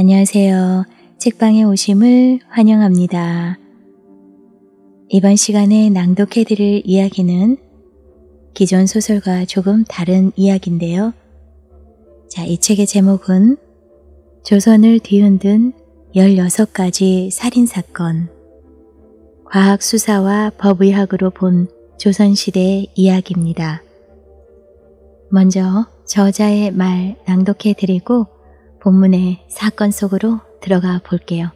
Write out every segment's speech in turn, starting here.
안녕하세요. 책방에 오심을 환영합니다. 이번 시간에 낭독해드릴 이야기는 기존 소설과 조금 다른 이야기인데요. 자, 이 책의 제목은 조선을 뒤흔든 16가지 살인사건. 과학수사와 법의학으로 본조선시대 이야기입니다. 먼저 저자의 말 낭독해 드리고 본문의 사건 속으로 들어가 볼게요.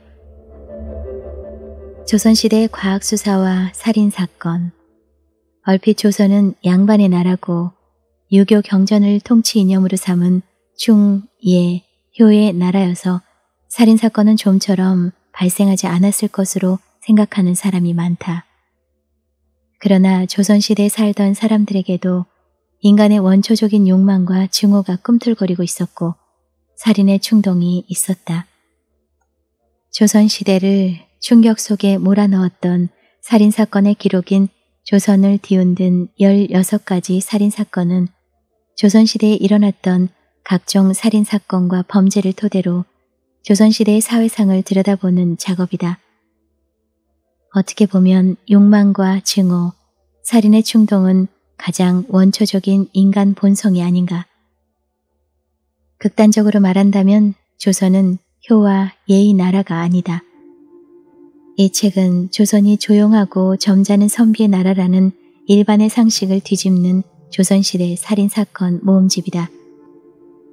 조선시대 과학수사와 살인사건. 얼핏 조선은 양반의 나라고 유교 경전을 통치 이념으로 삼은 충, 예, 효의 나라여서 살인사건은 좀처럼 발생하지 않았을 것으로 생각하는 사람이 많다. 그러나 조선시대에 살던 사람들에게도 인간의 원초적인 욕망과 증오가 꿈틀거리고 있었고 살인의 충동이 있었다. 조선시대를 충격 속에 몰아넣었던 살인사건의 기록인 조선을 뒤흔든 16가지 살인사건은 조선시대에 일어났던 각종 살인사건과 범죄를 토대로 조선시대의 사회상을 들여다보는 작업이다. 어떻게 보면 욕망과 증오, 살인의 충동은 가장 원초적인 인간 본성이 아닌가. 극단적으로 말한다면 조선은 효와 예의 나라가 아니다. 이 책은 조선이 조용하고 점잖은 선비의 나라라는 일반의 상식을 뒤집는 조선시대 살인사건 모음집이다.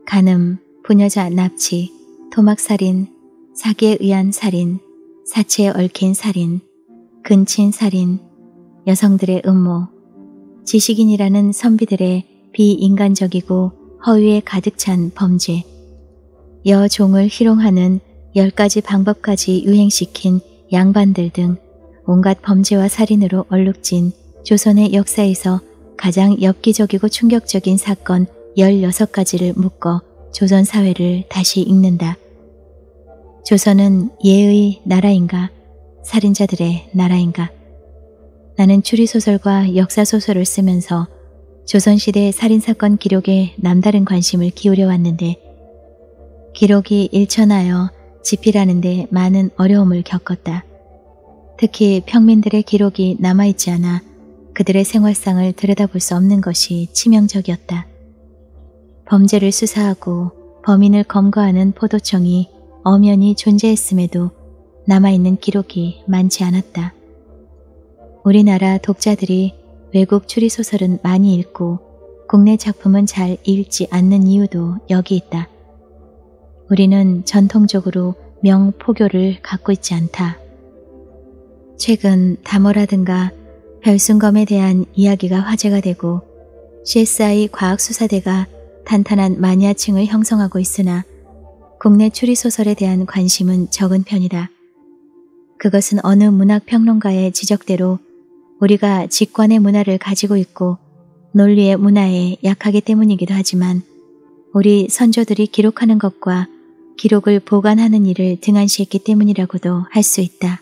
간음, 부녀자 납치, 토막살인, 사기에 의한 살인, 사체에 얽힌 살인, 근친 살인, 여성들의 음모, 지식인이라는 선비들의 비인간적이고 허위에 가득 찬 범죄, 여종을 희롱하는 열 가지 방법까지 유행시킨 양반들 등 온갖 범죄와 살인으로 얼룩진 조선의 역사에서 가장 엽기적이고 충격적인 사건 16가지를 묶어 조선 사회를 다시 읽는다. 조선은 예의 나라인가 살인자들의 나라인가 나는 추리소설과 역사소설을 쓰면서 조선시대 살인사건 기록에 남다른 관심을 기울여 왔는데 기록이 일천하여 집필하는데 많은 어려움을 겪었다. 특히 평민들의 기록이 남아있지 않아 그들의 생활상을 들여다볼 수 없는 것이 치명적이었다. 범죄를 수사하고 범인을 검거하는 포도청이 엄연히 존재했음에도 남아있는 기록이 많지 않았다. 우리나라 독자들이 외국 추리소설은 많이 읽고 국내 작품은 잘 읽지 않는 이유도 여기 있다. 우리는 전통적으로 명포교를 갖고 있지 않다. 최근 다모라든가 별순검에 대한 이야기가 화제가 되고 CSI 과학수사대가 탄탄한 마니아층을 형성하고 있으나 국내 추리소설에 대한 관심은 적은 편이다. 그것은 어느 문학평론가의 지적대로 우리가 직관의 문화를 가지고 있고 논리의 문화에 약하기 때문이기도 하지만 우리 선조들이 기록하는 것과 기록을 보관하는 일을 등한시했기 때문이라고도 할 수 있다.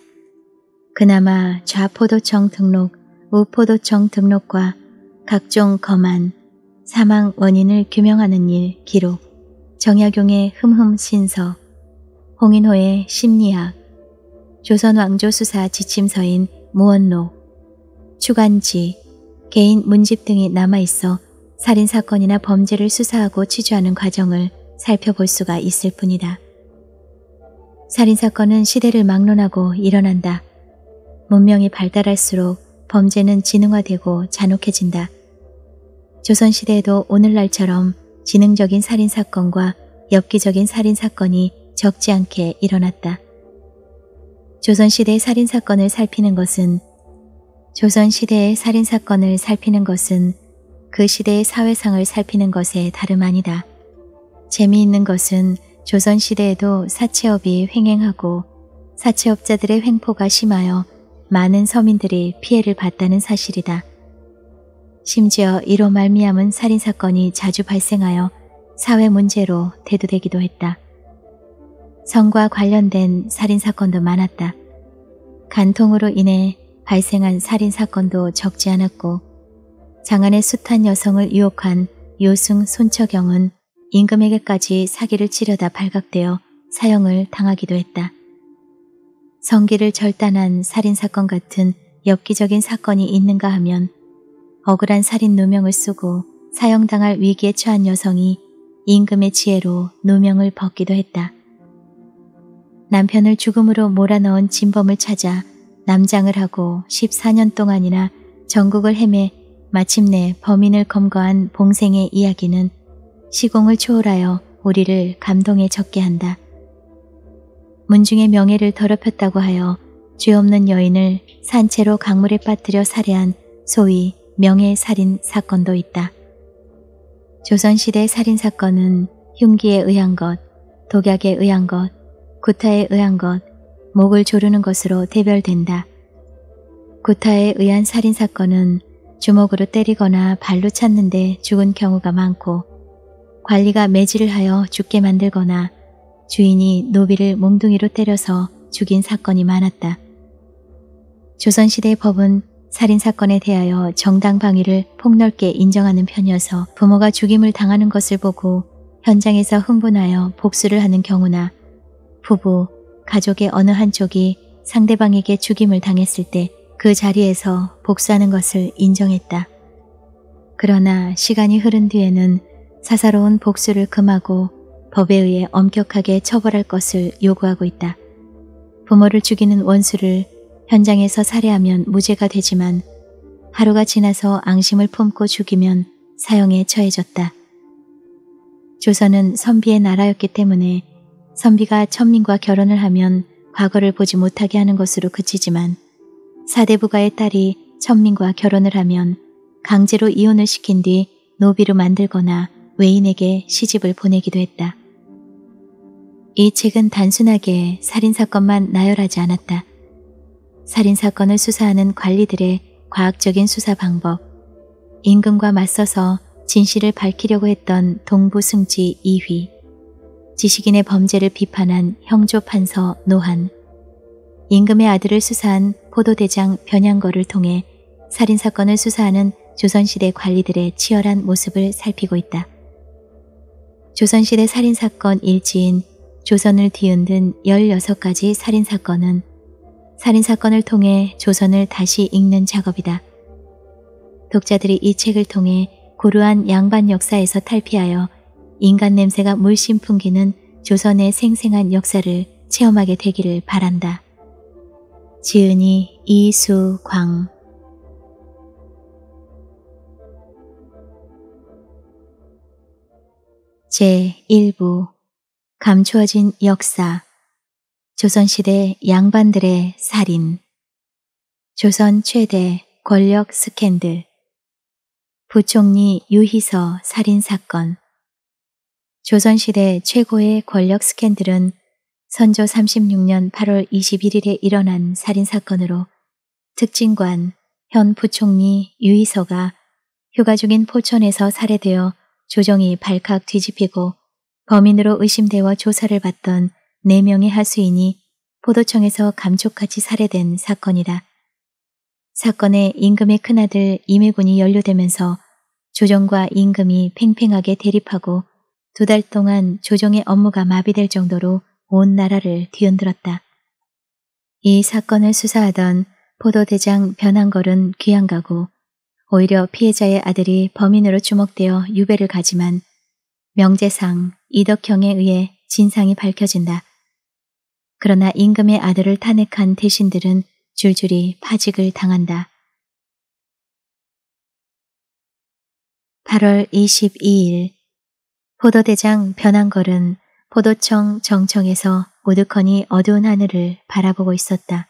그나마 좌포도청 등록, 우포도청 등록과 각종 거만, 사망 원인을 규명하는 일, 기록, 정약용의 흠흠 신서, 홍인호의 심리학, 조선 왕조 수사 지침서인 무원록 주간지, 개인 문집 등이 남아있어 살인사건이나 범죄를 수사하고 취조하는 과정을 살펴볼 수가 있을 뿐이다. 살인사건은 시대를 막론하고 일어난다. 문명이 발달할수록 범죄는 지능화되고 잔혹해진다. 조선시대에도 오늘날처럼 지능적인 살인사건과 엽기적인 살인사건이 적지 않게 일어났다. 조선시대 의 살인사건을 살피는 것은 조선시대의 살인사건을 살피는 것은 그 시대의 사회상을 살피는 것에 다름 아니다. 재미있는 것은 조선시대에도 사채업이 횡행하고 사채업자들의 횡포가 심하여 많은 서민들이 피해를 봤다는 사실이다. 심지어 이로 말미암은 살인사건이 자주 발생하여 사회 문제로 대두되기도 했다. 성과 관련된 살인사건도 많았다. 간통으로 인해 발생한 살인사건도 적지 않았고 장안의 숱한 여성을 유혹한 요승 손처경은 임금에게까지 사기를 치려다 발각되어 사형을 당하기도 했다. 성기를 절단한 살인사건 같은 엽기적인 사건이 있는가 하면 억울한 살인 누명을 쓰고 사형당할 위기에 처한 여성이 임금의 지혜로 누명을 벗기도 했다. 남편을 죽음으로 몰아넣은 진범을 찾아 남장을 하고 14년 동안이나 전국을 헤매 마침내 범인을 검거한 봉생의 이야기는 시공을 초월하여 우리를 감동에 적게 한다. 문중의 명예를 더럽혔다고 하여 죄 없는 여인을 산채로 강물에 빠뜨려 살해한 소위 명예살인 사건도 있다. 조선시대 살인사건은 흉기에 의한 것, 독약에 의한 것, 구타에 의한 것, 목을 조르는 것으로 대별된다. 구타에 의한 살인사건은 주먹으로 때리거나 발로 찼는데 죽은 경우가 많고 관리가 매질을 하여 죽게 만들거나 주인이 노비를 몽둥이로 때려서 죽인 사건이 많았다. 조선시대의 법은 살인사건에 대하여 정당방위를 폭넓게 인정하는 편이어서 부모가 죽임을 당하는 것을 보고 현장에서 흥분하여 복수를 하는 경우나 부부, 가족의 어느 한쪽이 상대방에게 죽임을 당했을 때 그 자리에서 복수하는 것을 인정했다. 그러나 시간이 흐른 뒤에는 사사로운 복수를 금하고 법에 의해 엄격하게 처벌할 것을 요구하고 있다. 부모를 죽이는 원수를 현장에서 살해하면 무죄가 되지만 하루가 지나서 앙심을 품고 죽이면 사형에 처해졌다. 조선은 선비의 나라였기 때문에 선비가 천민과 결혼을 하면 과거를 보지 못하게 하는 것으로 그치지만 사대부가의 딸이 천민과 결혼을 하면 강제로 이혼을 시킨 뒤 노비로 만들거나 외인에게 시집을 보내기도 했다. 이 책은 단순하게 살인사건만 나열하지 않았다. 살인사건을 수사하는 관리들의 과학적인 수사 방법, 임금과 맞서서 진실을 밝히려고 했던 동부승지 2위 지식인의 범죄를 비판한 형조판서 노한, 임금의 아들을 수사한 포도대장 변양거를 통해 살인사건을 수사하는 조선시대 관리들의 치열한 모습을 살피고 있다. 조선시대 살인사건 일지인 조선을 뒤흔든 16가지 살인사건은 살인사건을 통해 조선을 다시 읽는 작업이다. 독자들이 이 책을 통해 고루한 양반 역사에서 탈피하여 인간 냄새가 물씬 풍기는 조선의 생생한 역사를 체험하게 되기를 바란다. 지은이 이수광 제1부 감추어진 역사 조선시대 양반들의 살인 조선 최대 권력 스캔들 부총리 유희서 살인사건 조선시대 최고의 권력 스캔들은 선조 36년 8월 21일에 일어난 살인사건으로 특진관, 현 부총리 유이서가 휴가 중인 포천에서 살해되어 조정이 발칵 뒤집히고 범인으로 의심되어 조사를 받던 4명의 하수인이 포도청에서 감쪽같이 살해된 사건이다. 사건에 임금의 큰아들 임해군이 연루되면서 조정과 임금이 팽팽하게 대립하고 두달 동안 조정의 업무가 마비될 정도로 온 나라를 뒤흔들었다. 이 사건을 수사하던 포도대장 변한걸은 귀양가고 오히려 피해자의 아들이 범인으로 주목되어 유배를 가지만 명제상 이덕형에 의해 진상이 밝혀진다. 그러나 임금의 아들을 탄핵한 대신들은 줄줄이 파직을 당한다. 8월 22일 포도대장 변한걸은 포도청 정청에서 오드커니 어두운 하늘을 바라보고 있었다.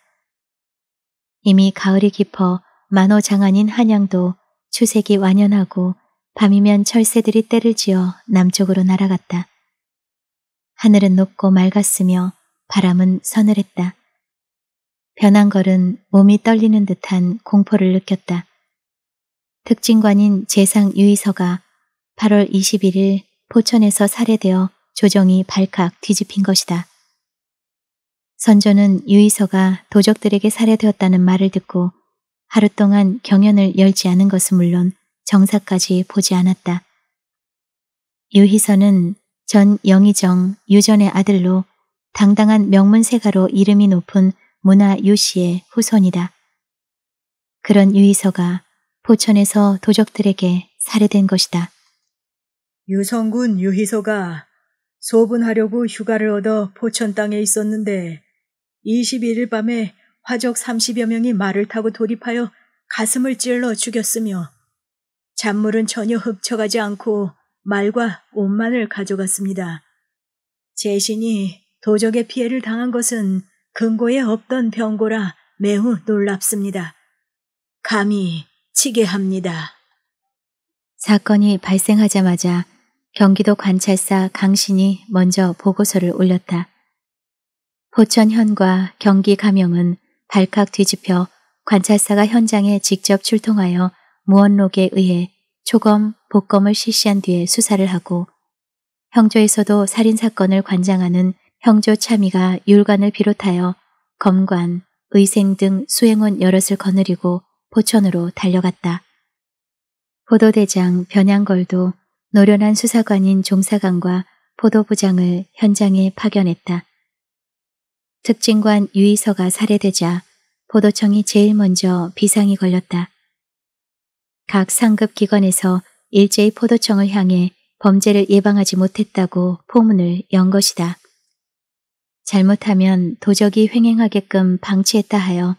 이미 가을이 깊어 만호장안인 한양도 추색이 완연하고 밤이면 철새들이 때를 지어 남쪽으로 날아갔다. 하늘은 높고 맑았으며 바람은 서늘했다. 변한걸은 몸이 떨리는 듯한 공포를 느꼈다. 특진관인 재상 유이서가 8월 21일 포천에서 살해되어 조정이 발칵 뒤집힌 것이다. 선조는 유이서가 도적들에게 살해되었다는 말을 듣고 하루 동안 경연을 열지 않은 것은 물론 정사까지 보지 않았다. 유희서는 전 영의정 유전의 아들로 당당한 명문세가로 이름이 높은 문화 유씨의 후손이다. 그런 유희서가 포천에서 도적들에게 살해된 것이다. 유성군 유희소가 소분하려고 휴가를 얻어 포천 땅에 있었는데 21일 밤에 화족 30여 명이 말을 타고 돌입하여 가슴을 찔러 죽였으며 잔물은 전혀 흡처가지 않고 말과 옷만을 가져갔습니다. 제신이 도적의 피해를 당한 것은 근거에 없던 병고라 매우 놀랍습니다. 감히 치게 합니다. 사건이 발생하자마자 경기도 관찰사 강신이 먼저 보고서를 올렸다. 포천현과 경기 감영은 발칵 뒤집혀 관찰사가 현장에 직접 출동하여 무언록에 의해 초검, 복검을 실시한 뒤에 수사를 하고 형조에서도 살인사건을 관장하는 형조 참의가 율관을 비롯하여 검관, 의생 등 수행원 여럿을 거느리고 포천으로 달려갔다. 보도대장 변양걸도 노련한 수사관인 종사관과 포도부장을 현장에 파견했다. 특징관유의서가 살해되자 포도청이 제일 먼저 비상이 걸렸다. 각 상급 기관에서 일제히 포도청을 향해 범죄를 예방하지 못했다고 포문을 연 것이다. 잘못하면 도적이 횡행하게끔 방치했다 하여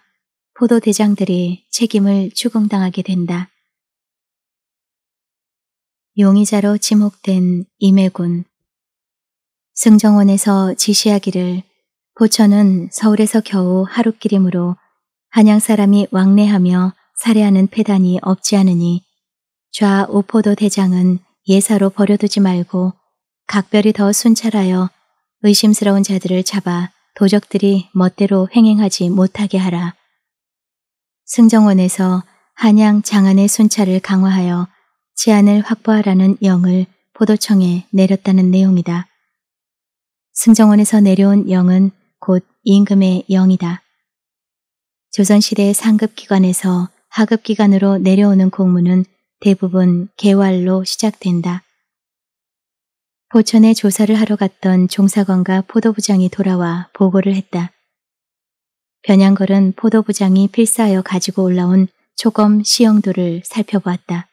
포도대장들이 책임을 추궁당하게 된다. 용의자로 지목된 임해군. 승정원에서 지시하기를 보천은 서울에서 겨우 하루길이므로 한양 사람이 왕래하며 살해하는 폐단이 없지 않으니 좌 오포도 대장은 예사로 버려두지 말고 각별히 더 순찰하여 의심스러운 자들을 잡아 도적들이 멋대로 횡행하지 못하게 하라. 승정원에서 한양 장안의 순찰을 강화하여 치안을 확보하라는 영을 포도청에 내렸다는 내용이다. 승정원에서 내려온 영은 곧 임금의 영이다. 조선시대 상급기관에서 하급기관으로 내려오는 공문은 대부분 개활로 시작된다. 포천에 조사를 하러 갔던 종사관과 포도부장이 돌아와 보고를 했다. 변양걸은 포도부장이 필사하여 가지고 올라온 초검 시영도를 살펴보았다.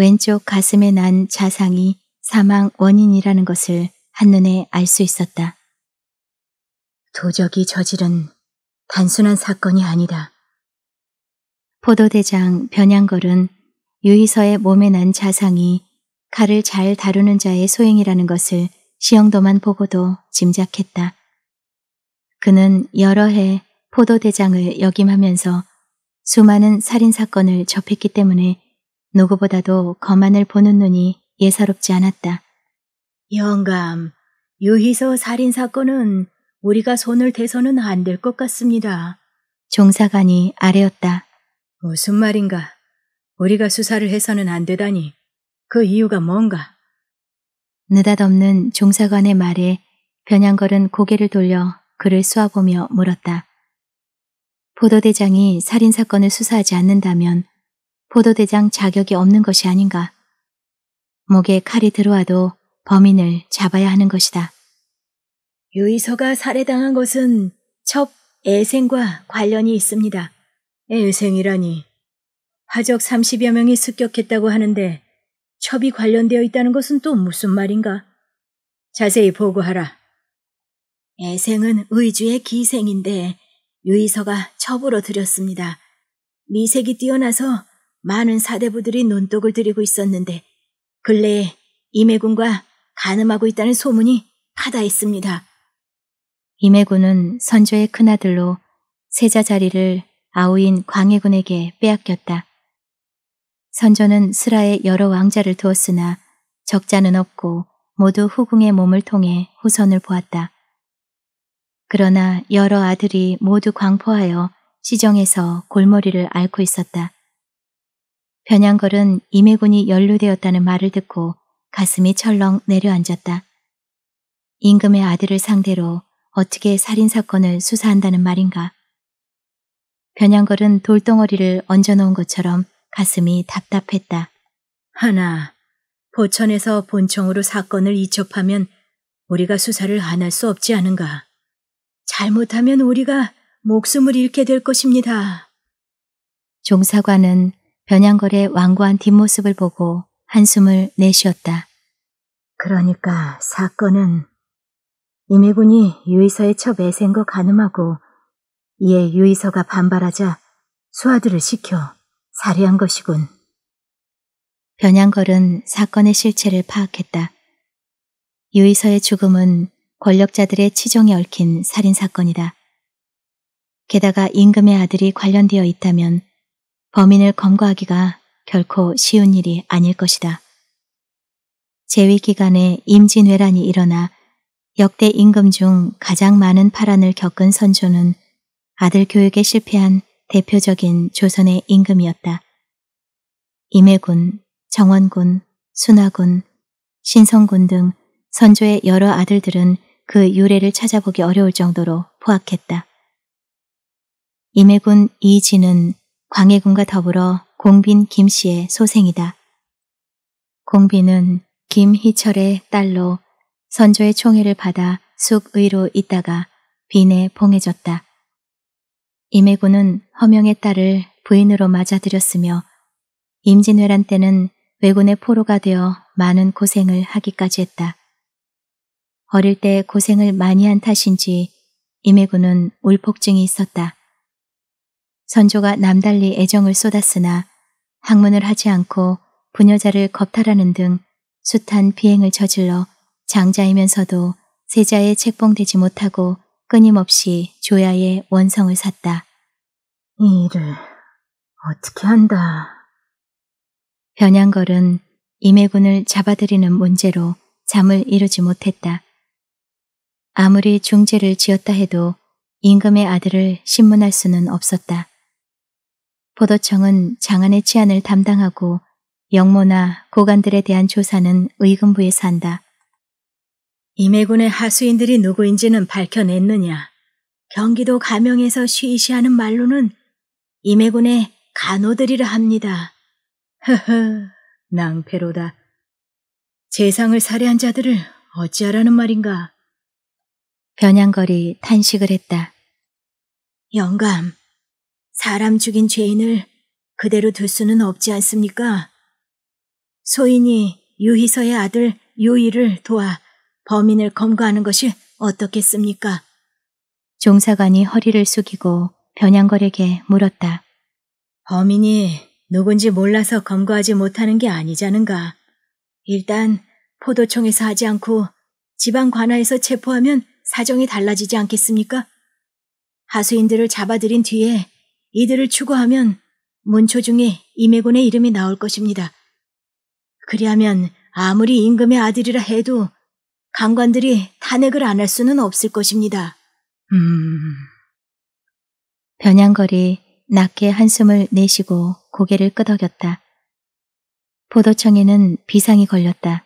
왼쪽 가슴에 난 자상이 사망 원인이라는 것을 한눈에 알 수 있었다. 도적이 저지른 단순한 사건이 아니다. 포도대장 변양걸은 유희서의 몸에 난 자상이 칼을 잘 다루는 자의 소행이라는 것을 시영도만 보고도 짐작했다. 그는 여러 해 포도대장을 역임하면서 수많은 살인사건을 접했기 때문에 누구보다도 거만을 보는 눈이 예사롭지 않았다. 영감, 유희서 살인사건은 우리가 손을 대서는 안 될 것 같습니다. 종사관이 아래였다. 무슨 말인가? 우리가 수사를 해서는 안 되다니. 그 이유가 뭔가? 느닷없는 종사관의 말에 변양걸은 고개를 돌려 그를 쏘아보며 물었다. 보도대장이 살인사건을 수사하지 않는다면 포도대장 자격이 없는 것이 아닌가. 목에 칼이 들어와도 범인을 잡아야 하는 것이다. 유이서가 살해당한 것은 첩 애생과 관련이 있습니다. 애생이라니. 하적 30여 명이 습격했다고 하는데 첩이 관련되어 있다는 것은 또 무슨 말인가? 자세히 보고하라. 애생은 의주의 기생인데 유이서가 첩으로 들였습니다. 미색이 뛰어나서 많은 사대부들이 논독을 들이고 있었는데 근래에 임해군과 가늠하고 있다는 소문이 파다했습니다. 임해군은 선조의 큰아들로 세자 자리를 아우인 광해군에게 빼앗겼다. 선조는 슬하에 여러 왕자를 두었으나 적자는 없고 모두 후궁의 몸을 통해 후손을 보았다. 그러나 여러 아들이 모두 광포하여 시정에서 골머리를 앓고 있었다. 변양걸은 임해군이 연루되었다는 말을 듣고 가슴이 철렁 내려앉았다. 임금의 아들을 상대로 어떻게 살인사건을 수사한다는 말인가. 변양걸은 돌덩어리를 얹어놓은 것처럼 가슴이 답답했다. 하나, 보천에서 본청으로 사건을 이첩하면 우리가 수사를 안 할 수 없지 않은가. 잘못하면 우리가 목숨을 잃게 될 것입니다. 종사관은 변양걸의 완고한 뒷모습을 보고 한숨을 내쉬었다. 그러니까 사건은 임해군이 유의서의 첩 애생거 가늠하고 이에 유의서가 반발하자 수하들을 시켜 살해한 것이군. 변양걸은 사건의 실체를 파악했다. 유의서의 죽음은 권력자들의 치종에 얽힌 살인사건이다. 게다가 임금의 아들이 관련되어 있다면 범인을 검거하기가 결코 쉬운 일이 아닐 것이다. 재위 기간에 임진왜란이 일어나 역대 임금 중 가장 많은 파란을 겪은 선조는 아들 교육에 실패한 대표적인 조선의 임금이었다. 임해군, 정원군, 순화군, 신성군 등 선조의 여러 아들들은 그 유래를 찾아보기 어려울 정도로 포악했다. 임해군 이진은 광해군과 더불어 공빈 김씨의 소생이다. 공빈은 김희철의 딸로 선조의 총애를 받아 숙의로 있다가 빈에 봉해졌다. 임해군은 허명의 딸을 부인으로 맞아들였으며 임진왜란 때는 왜군의 포로가 되어 많은 고생을 하기까지 했다. 어릴 때 고생을 많이 한 탓인지 임해군은 울폭증이 있었다. 선조가 남달리 애정을 쏟았으나 학문을 하지 않고 부녀자를 겁탈하는 등 숱한 비행을 저질러 장자이면서도 세자에 책봉되지 못하고 끊임없이 조야의 원성을 샀다. 이 일을 어떻게 한다. 변양걸은 임해군을 잡아들이는 문제로 잠을 이루지 못했다. 아무리 중재를 지었다 해도 임금의 아들을 신문할 수는 없었다. 포도청은 장안의 치안을 담당하고 영모나 고관들에 대한 조사는 의금부에서 한다. 임해군의 하수인들이 누구인지는 밝혀냈느냐? 경기도 가명에서 쉬쉬하는 말로는 임해군의 간호들이라 합니다. 허허, 낭패로다. 재상을 살해한 자들을 어찌하라는 말인가? 변양거리 탄식을 했다. 영감, 사람 죽인 죄인을 그대로 둘 수는 없지 않습니까? 소인이 유희서의 아들 유희를 도와 범인을 검거하는 것이 어떻겠습니까? 종사관이 허리를 숙이고 변양걸에게 물었다. 범인이 누군지 몰라서 검거하지 못하는 게 아니자는가. 일단 포도청에서 하지 않고 지방 관하에서 체포하면 사정이 달라지지 않겠습니까? 하수인들을 잡아들인 뒤에 이들을 추구하면 문초 중에 임해곤의 이름이 나올 것입니다. 그리하면 아무리 임금의 아들이라 해도 강관들이 탄핵을 안 할 수는 없을 것입니다. 음... 변양거리 낮게 한숨을 내쉬고 고개를 끄덕였다. 포도청에는 비상이 걸렸다.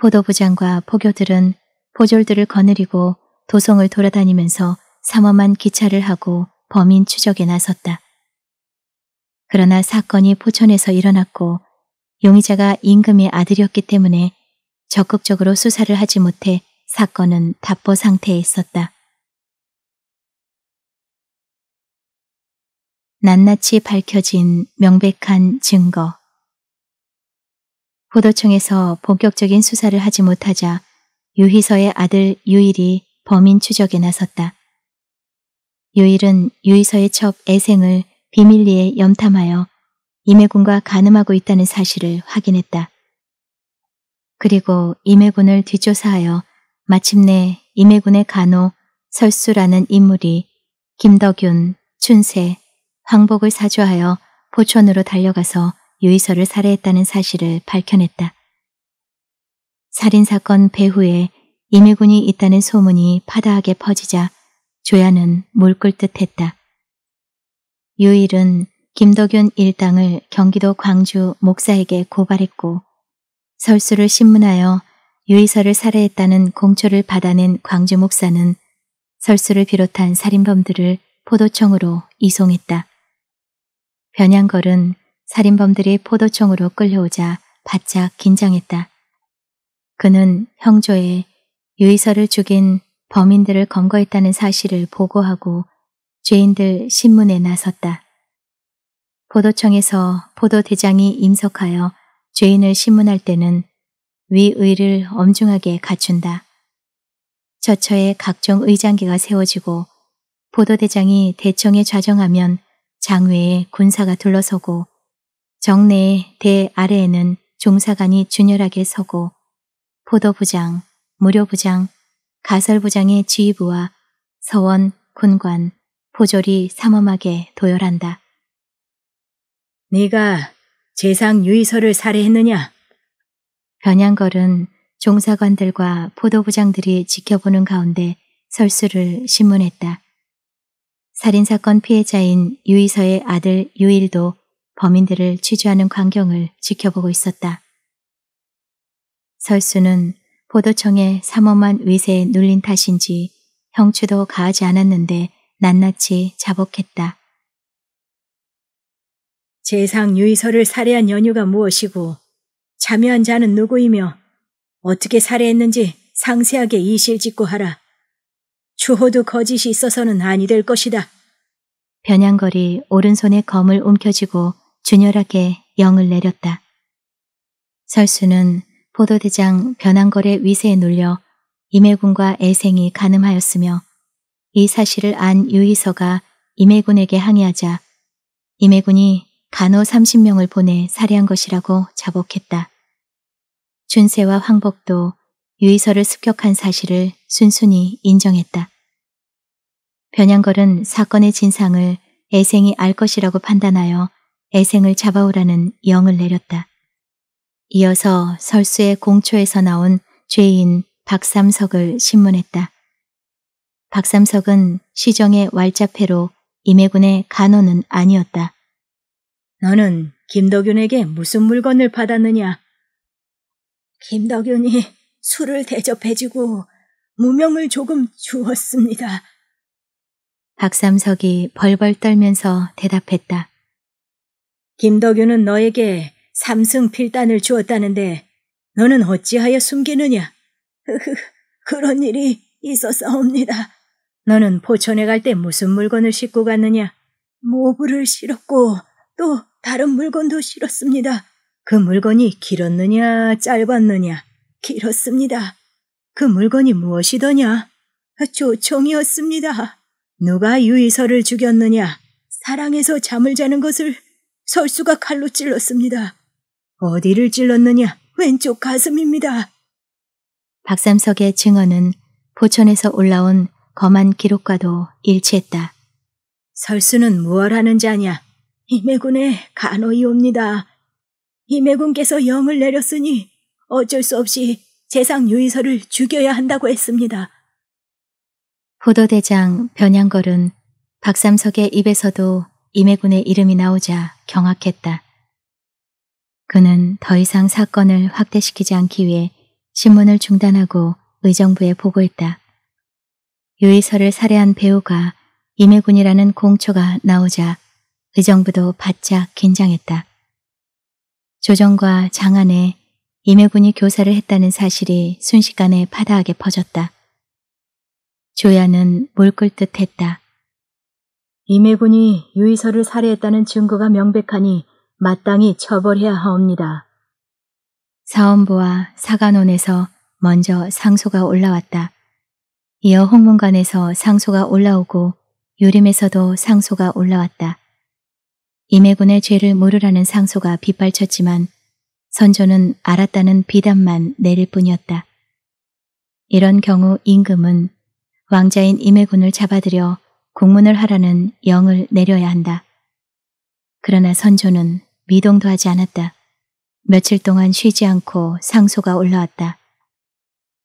포도부장과 포교들은 포졸들을 거느리고 도성을 돌아다니면서 삼엄한 기차를 하고 범인 추적에 나섰다. 그러나 사건이 포천에서 일어났고 용의자가 임금의 아들이었기 때문에 적극적으로 수사를 하지 못해 사건은 답보 상태에 있었다. 낱낱이 밝혀진 명백한 증거 보도청에서 본격적인 수사를 하지 못하자 유희서의 아들 유일이 범인 추적에 나섰다. 요일은 유의서의첩 애생을 비밀리에 염탐하여 임해군과 가늠하고 있다는 사실을 확인했다. 그리고 임해군을 뒤조사하여 마침내 임해군의 간호 설수라는 인물이 김덕윤, 춘세, 황복을 사주하여 포천으로 달려가서 유의서를 살해했다는 사실을 밝혀냈다. 살인사건 배후에 임해군이 있다는 소문이 파다하게 퍼지자 조야는 몰골 듯했다. 유일은 김덕윤 일당을 경기도 광주 목사에게 고발했고 설수를 신문하여 유의서를 살해했다는 공초를 받아낸 광주 목사는 설수를 비롯한 살인범들을 포도청으로 이송했다. 변양걸은 살인범들이 포도청으로 끌려오자 바짝 긴장했다. 그는 형조에 유의서를 죽인 범인들을 검거했다는 사실을 보고하고 죄인들 신문에 나섰다. 보도청에서 보도대장이 임석하여 죄인을 신문할 때는 위의를 엄중하게 갖춘다. 저처에 각종 의장계가 세워지고 보도대장이 대청에 좌정하면 장외에 군사가 둘러서고 정내의 대 아래에는 종사관이 준열하게 서고 보도부장 무료부장, 가설부장의 지휘부와 서원, 군관, 포졸이 삼엄하게 도열한다. 네가 재상 유의서를 살해했느냐? 변양걸은 종사관들과 포도부장들이 지켜보는 가운데 설수를 심문했다 살인사건 피해자인 유의서의 아들 유일도 범인들을 취재하는 광경을 지켜보고 있었다. 설수는 포도청의 삼엄한 위세에 눌린 탓인지 형추도 가하지 않았는데 낱낱이 자복했다. 재상 유의서를 살해한 연유가 무엇이고 참여한 자는 누구이며 어떻게 살해했는지 상세하게 이실짓고 하라. 추호도 거짓이 있어서는 아니 될 것이다. 변양거리 오른손에 검을 움켜쥐고 준열하게 영을 내렸다. 설수는 포도대장 변한걸의 위세에 눌려 임해군과 애생이 가늠하였으며 이 사실을 안 유희서가 임해군에게 항의하자 임해군이 간호 30명을 보내 살해한 것이라고 자복했다. 준세와 황복도 유희서를 습격한 사실을 순순히 인정했다. 변양걸은 사건의 진상을 애생이 알 것이라고 판단하여 애생을 잡아오라는 영을 내렸다. 이어서 설수의 공초에서 나온 죄인 박삼석을 신문했다. 박삼석은 시정의 왈자패로 임해군의 간호는 아니었다. 너는 김덕윤에게 무슨 물건을 받았느냐? 김덕윤이 술을 대접해주고 무명을 조금 주었습니다. 박삼석이 벌벌 떨면서 대답했다. 김덕윤은 너에게 삼승 필단을 주었다는데 너는 어찌하여 숨기느냐? 흐흐, 그런 일이 있었사옵니다. 너는 포천에 갈 때 무슨 물건을 싣고 갔느냐? 모부를 실었고 또 다른 물건도 실었습니다. 그 물건이 길었느냐 짧았느냐? 길었습니다. 그 물건이 무엇이더냐? 조총이었습니다. 누가 유이서를 죽였느냐? 사랑해서 잠을 자는 것을 설수가 칼로 찔렀습니다. 어디를 찔렀느냐? 왼쪽 가슴입니다. 박삼석의 증언은 포천에서 올라온 검한 기록과도 일치했다. 설수는 무얼 하는 자냐? 임해군의 간호이옵니다. 임해군께서 영을 내렸으니 어쩔 수 없이 재상 유의서를 죽여야 한다고 했습니다. 포도대장 변양걸은 박삼석의 입에서도 임해군의 이름이 나오자 경악했다. 그는 더 이상 사건을 확대시키지 않기 위해 신문을 중단하고 의정부에 보고했다. 유의서를 살해한 배우가 임해군이라는 공초가 나오자 의정부도 바짝 긴장했다. 조정과 장안에 임해군이 교사를 했다는 사실이 순식간에 파다하게 퍼졌다. 조야는 물끓듯 했다. 임해군이 유의서를 살해했다는 증거가 명백하니 마땅히 처벌해야 하옵니다. 사원부와 사관원에서 먼저 상소가 올라왔다. 이어 홍문관에서 상소가 올라오고 유림에서도 상소가 올라왔다. 임해군의 죄를 모르라는 상소가 빗발쳤지만 선조는 알았다는 비단만 내릴 뿐이었다. 이런 경우 임금은 왕자인 임해군을 잡아들여 국문을 하라는 영을 내려야 한다. 그러나 선조는 미동도 하지 않았다. 며칠 동안 쉬지 않고 상소가 올라왔다.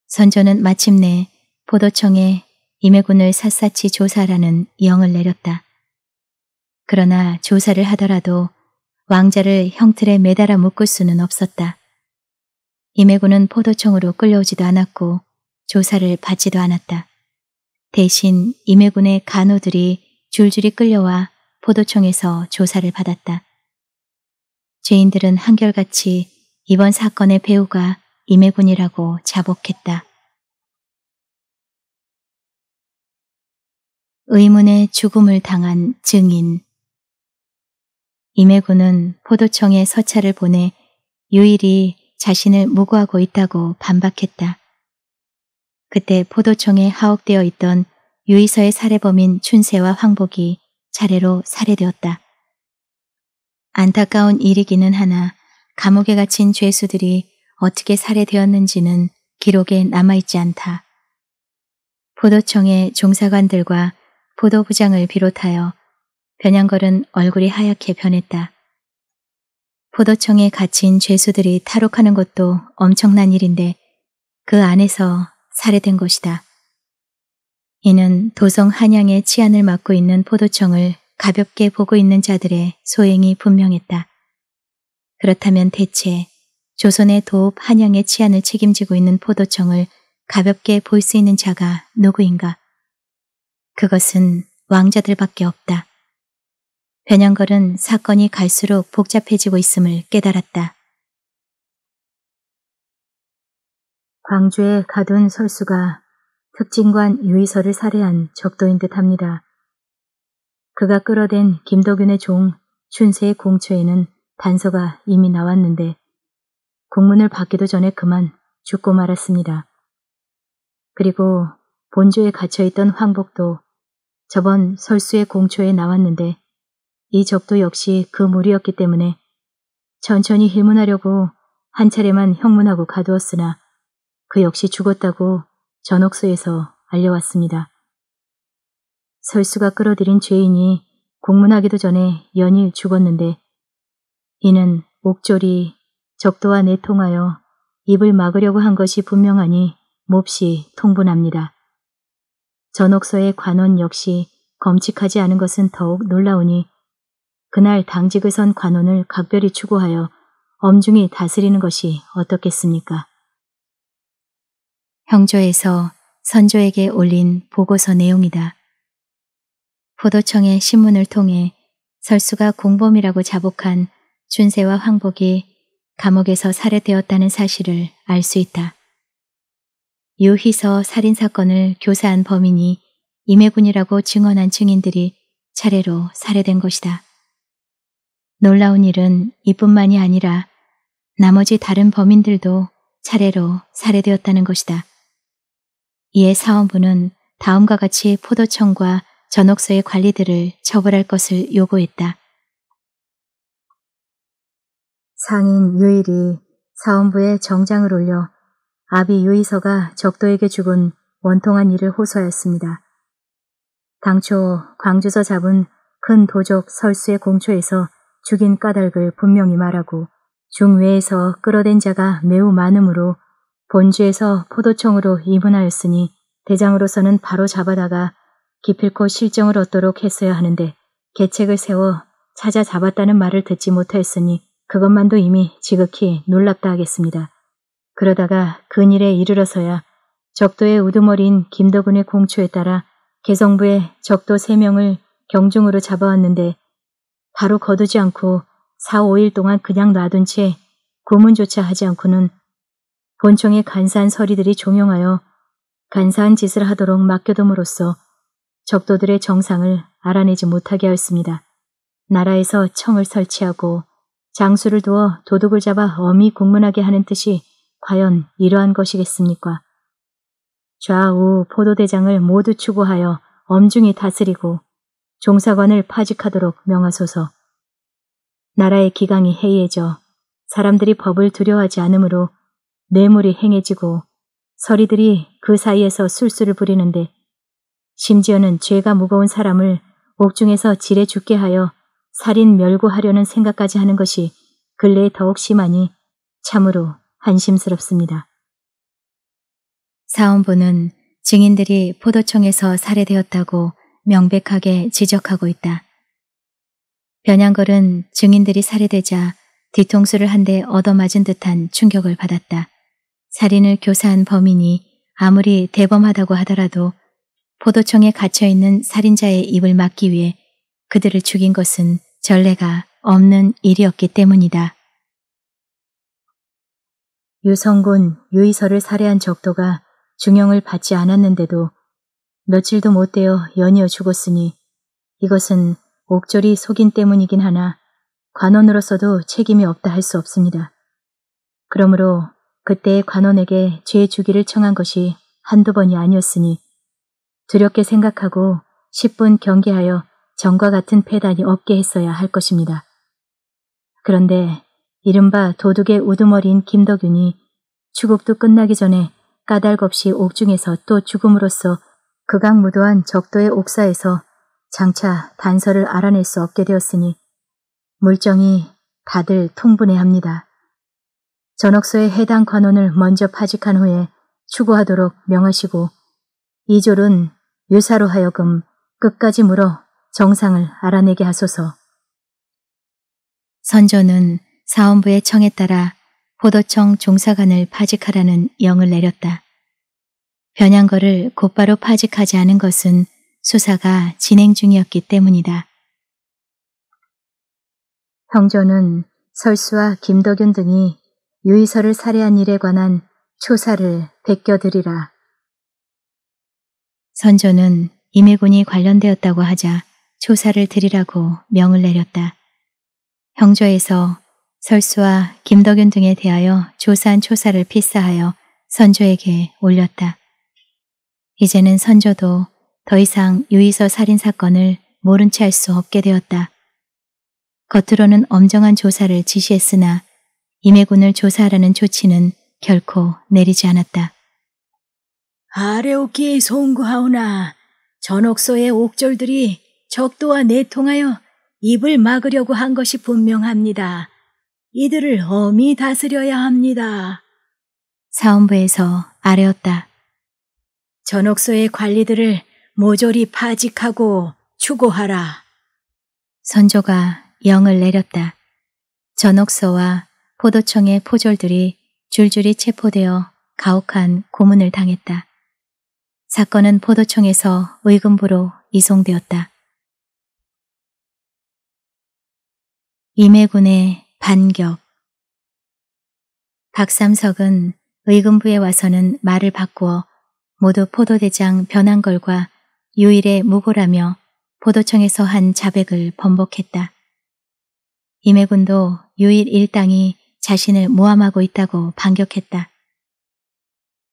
선조는 마침내 포도청에 임해군을 샅샅이 조사라는 영을 내렸다. 그러나 조사를 하더라도 왕자를 형틀에 매달아 묶을 수는 없었다. 임해군은 포도청으로 끌려오지도 않았고 조사를 받지도 않았다. 대신 임해군의 간호들이 줄줄이 끌려와 포도청에서 조사를 받았다. 죄인들은 한결같이 이번 사건의 배우가 임해군이라고 자복했다. 의문의 죽음을 당한 증인 임해군은 포도청에 서찰을 보내 유일히 자신을 무고하고 있다고 반박했다. 그때 포도청에 하옥되어 있던 유의서의 살해범인 춘세와 황복이 차례로 살해되었다. 안타까운 일이기는 하나 감옥에 갇힌 죄수들이 어떻게 살해되었는지는 기록에 남아있지 않다. 포도청의 종사관들과 포도부장을 비롯하여 변양걸은 얼굴이 하얗게 변했다. 포도청에 갇힌 죄수들이 탈옥하는 것도 엄청난 일인데 그 안에서 살해된 것이다. 이는 도성 한양의 치안을 맡고 있는 포도청을 가볍게 보고 있는 자들의 소행이 분명했다. 그렇다면 대체 조선의 도읍 한양의 치안을 책임지고 있는 포도청을 가볍게 볼 수 있는 자가 누구인가? 그것은 왕자들밖에 없다. 변양걸은 사건이 갈수록 복잡해지고 있음을 깨달았다. 광주에 가둔 설수가 특진관 유의서를 살해한 적도인 듯 합니다. 그가 끌어댄 김덕윤의 종 춘세의 공처에는 단서가 이미 나왔는데 공문을 받기도 전에 그만 죽고 말았습니다. 그리고 본조에 갇혀있던 황복도 저번 설수의 공초에 나왔는데 이 적도 역시 그 무리였기 때문에 천천히 힐문하려고 한 차례만 형문하고 가두었으나 그 역시 죽었다고 전옥소에서 알려왔습니다. 설수가 끌어들인 죄인이 공문하기도 전에 연일 죽었는데 이는 옥졸이 적도와 내통하여 입을 막으려고 한 것이 분명하니 몹시 통분합니다. 전옥서의 관원 역시 검칙하지 않은 것은 더욱 놀라우니 그날 당직을 선 관원을 각별히 추구하여 엄중히 다스리는 것이 어떻겠습니까? 형조에서 선조에게 올린 보고서 내용이다. 포도청의 신문을 통해 설수가 공범이라고 자복한 준세와 황복이 감옥에서 살해되었다는 사실을 알 수 있다. 유희서 살인사건을 교사한 범인이 임해군이라고 증언한 증인들이 차례로 살해된 것이다. 놀라운 일은 이뿐만이 아니라 나머지 다른 범인들도 차례로 살해되었다는 것이다. 이에 사원부는 다음과 같이 포도청과 전옥서의 관리들을 처벌할 것을 요구했다. 상인 유일이 사원부에 정장을 올려 아비 유이서가 적도에게 죽은 원통한 일을 호소하였습니다. 당초 광주서 잡은 큰 도적 설수의 공초에서 죽인 까닭을 분명히 말하고 중외에서 끌어댄 자가 매우 많으므로 본주에서 포도청으로 이문하였으니 대장으로서는 바로 잡아다가 기필코 실정을 얻도록 했어야 하는데 계책을 세워 찾아 잡았다는 말을 듣지 못했으니 그것만도 이미 지극히 놀랍다 하겠습니다. 그러다가 근일에 이르러서야 적도의 우두머리인 김덕군의 공초에 따라 개성부의 적도 3명을 경중으로 잡아왔는데 바로 거두지 않고 4, 5일 동안 그냥 놔둔 채 고문조차 하지 않고는 본청의 간사한 서리들이 종용하여 간사한 짓을 하도록 맡겨둠으로써 적도들의 정상을 알아내지 못하게 하였습니다. 나라에서 청을 설치하고 장수를 두어 도둑을 잡아 어미 공문하게 하는 뜻이 과연 이러한 것이겠습니까? 좌우 포도대장을 모두 추구하여 엄중히 다스리고 종사관을 파직하도록 명하소서. 나라의 기강이 해이해져 사람들이 법을 두려워하지 않으므로 뇌물이 행해지고 서리들이 그 사이에서 술수를 부리는데 심지어는 죄가 무거운 사람을 옥중에서 지레 죽게 하여 살인 멸고하려는 생각까지 하는 것이 근래에 더욱 심하니 참으로 한심스럽습니다. 사원부는 증인들이 포도청에서 살해되었다고 명백하게 지적하고 있다. 변양걸은 증인들이 살해되자 뒤통수를 한 대 얻어맞은 듯한 충격을 받았다. 살인을 교사한 범인이 아무리 대범하다고 하더라도 포도청에 갇혀있는 살인자의 입을 막기 위해 그들을 죽인 것은 전례가 없는 일이었기 때문이다. 유성군 유이서를 살해한 적도가 중형을 받지 않았는데도 며칠도 못 되어 연이어 죽었으니 이것은 옥졸이 속인 때문이긴 하나 관원으로서도 책임이 없다 할 수 없습니다. 그러므로 그때 관원에게 죄 주기를 청한 것이 한두 번이 아니었으니 두렵게 생각하고 10분 경계하여 전과 같은 폐단이 없게 했어야 할 것입니다. 그런데 이른바 도둑의 우두머리인 김덕윤이 추국도 끝나기 전에 까닭 없이 옥중에서 또 죽음으로써 극악무도한 적도의 옥사에서 장차 단서를 알아낼 수 없게 되었으니 물정이 다들 통분해합니다. 전옥소의 해당 관원을 먼저 파직한 후에 추구하도록 명하시고 이졸은 유사로 하여금 끝까지 물어 정상을 알아내게 하소서. 선조는 사원부의 청에 따라 포도청 종사관을 파직하라는 영을 내렸다. 변양거를 곧바로 파직하지 않은 것은 수사가 진행 중이었기 때문이다. 형조는 설수와 김덕윤 등이 유의서를 살해한 일에 관한 초사를 베껴들이라 선조는 임해군이 관련되었다고 하자 조사를 드리라고 명을 내렸다. 형조에서 설수와 김덕윤 등에 대하여 조사한 초사를 필사하여 선조에게 올렸다. 이제는 선조도 더 이상 유의서 살인 사건을 모른 채 할 수 없게 되었다. 겉으로는 엄정한 조사를 지시했으나 임해군을 조사하라는 조치는 결코 내리지 않았다. 아레오키 송구하오나 전옥소의 옥졸들이 적도와 내통하여 입을 막으려고 한 것이 분명합니다. 이들을 엄히 다스려야 합니다. 사원부에서 아뢰었다. 전옥소의 관리들을 모조리 파직하고 추고하라. 선조가 영을 내렸다. 전옥서와 포도청의 포졸들이 줄줄이 체포되어 가혹한 고문을 당했다. 사건은 포도청에서 의금부로 이송되었다. 임해군의 반격 박삼석은 의금부에 와서는 말을 바꾸어 모두 포도대장 변한걸과 유일의 무고라며 포도청에서 한 자백을 번복했다. 임해군도 유일 일당이 자신을 모함하고 있다고 반격했다.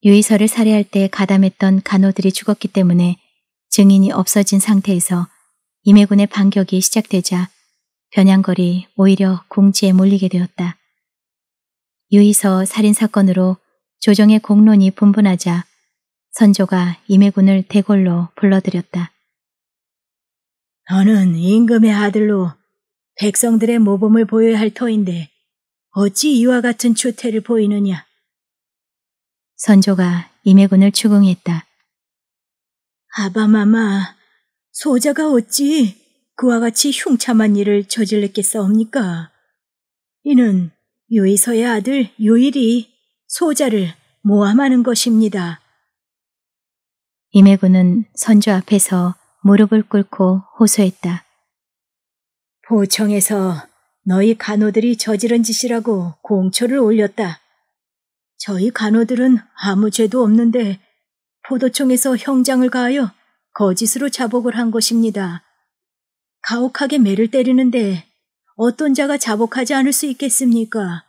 유이서를 살해할 때 가담했던 간호들이 죽었기 때문에 증인이 없어진 상태에서 임해군의 반격이 시작되자 변양거리 오히려 궁지에 몰리게 되었다. 유이서 살인사건으로 조정의 공론이 분분하자 선조가 임해군을 대궐로 불러들였다. 너는 임금의 아들로 백성들의 모범을 보여야 할 터인데 어찌 이와 같은 추태를 보이느냐? 선조가 임해군을 추궁했다. 아바마마, 소자가 어찌 그와 같이 흉참한 일을 저질렀겠사옵니까? 이는 요이서의 아들 요일이 소자를 모함하는 것입니다. 임해군은 선조 앞에서 무릎을 꿇고 호소했다. 보청에서 너희 간호들이 저지른 짓이라고 공초를 올렸다. 저희 간호들은 아무 죄도 없는데 포도청에서 형장을 가하여 거짓으로 자복을 한 것입니다. 가혹하게 매를 때리는데 어떤 자가 자복하지 않을 수 있겠습니까?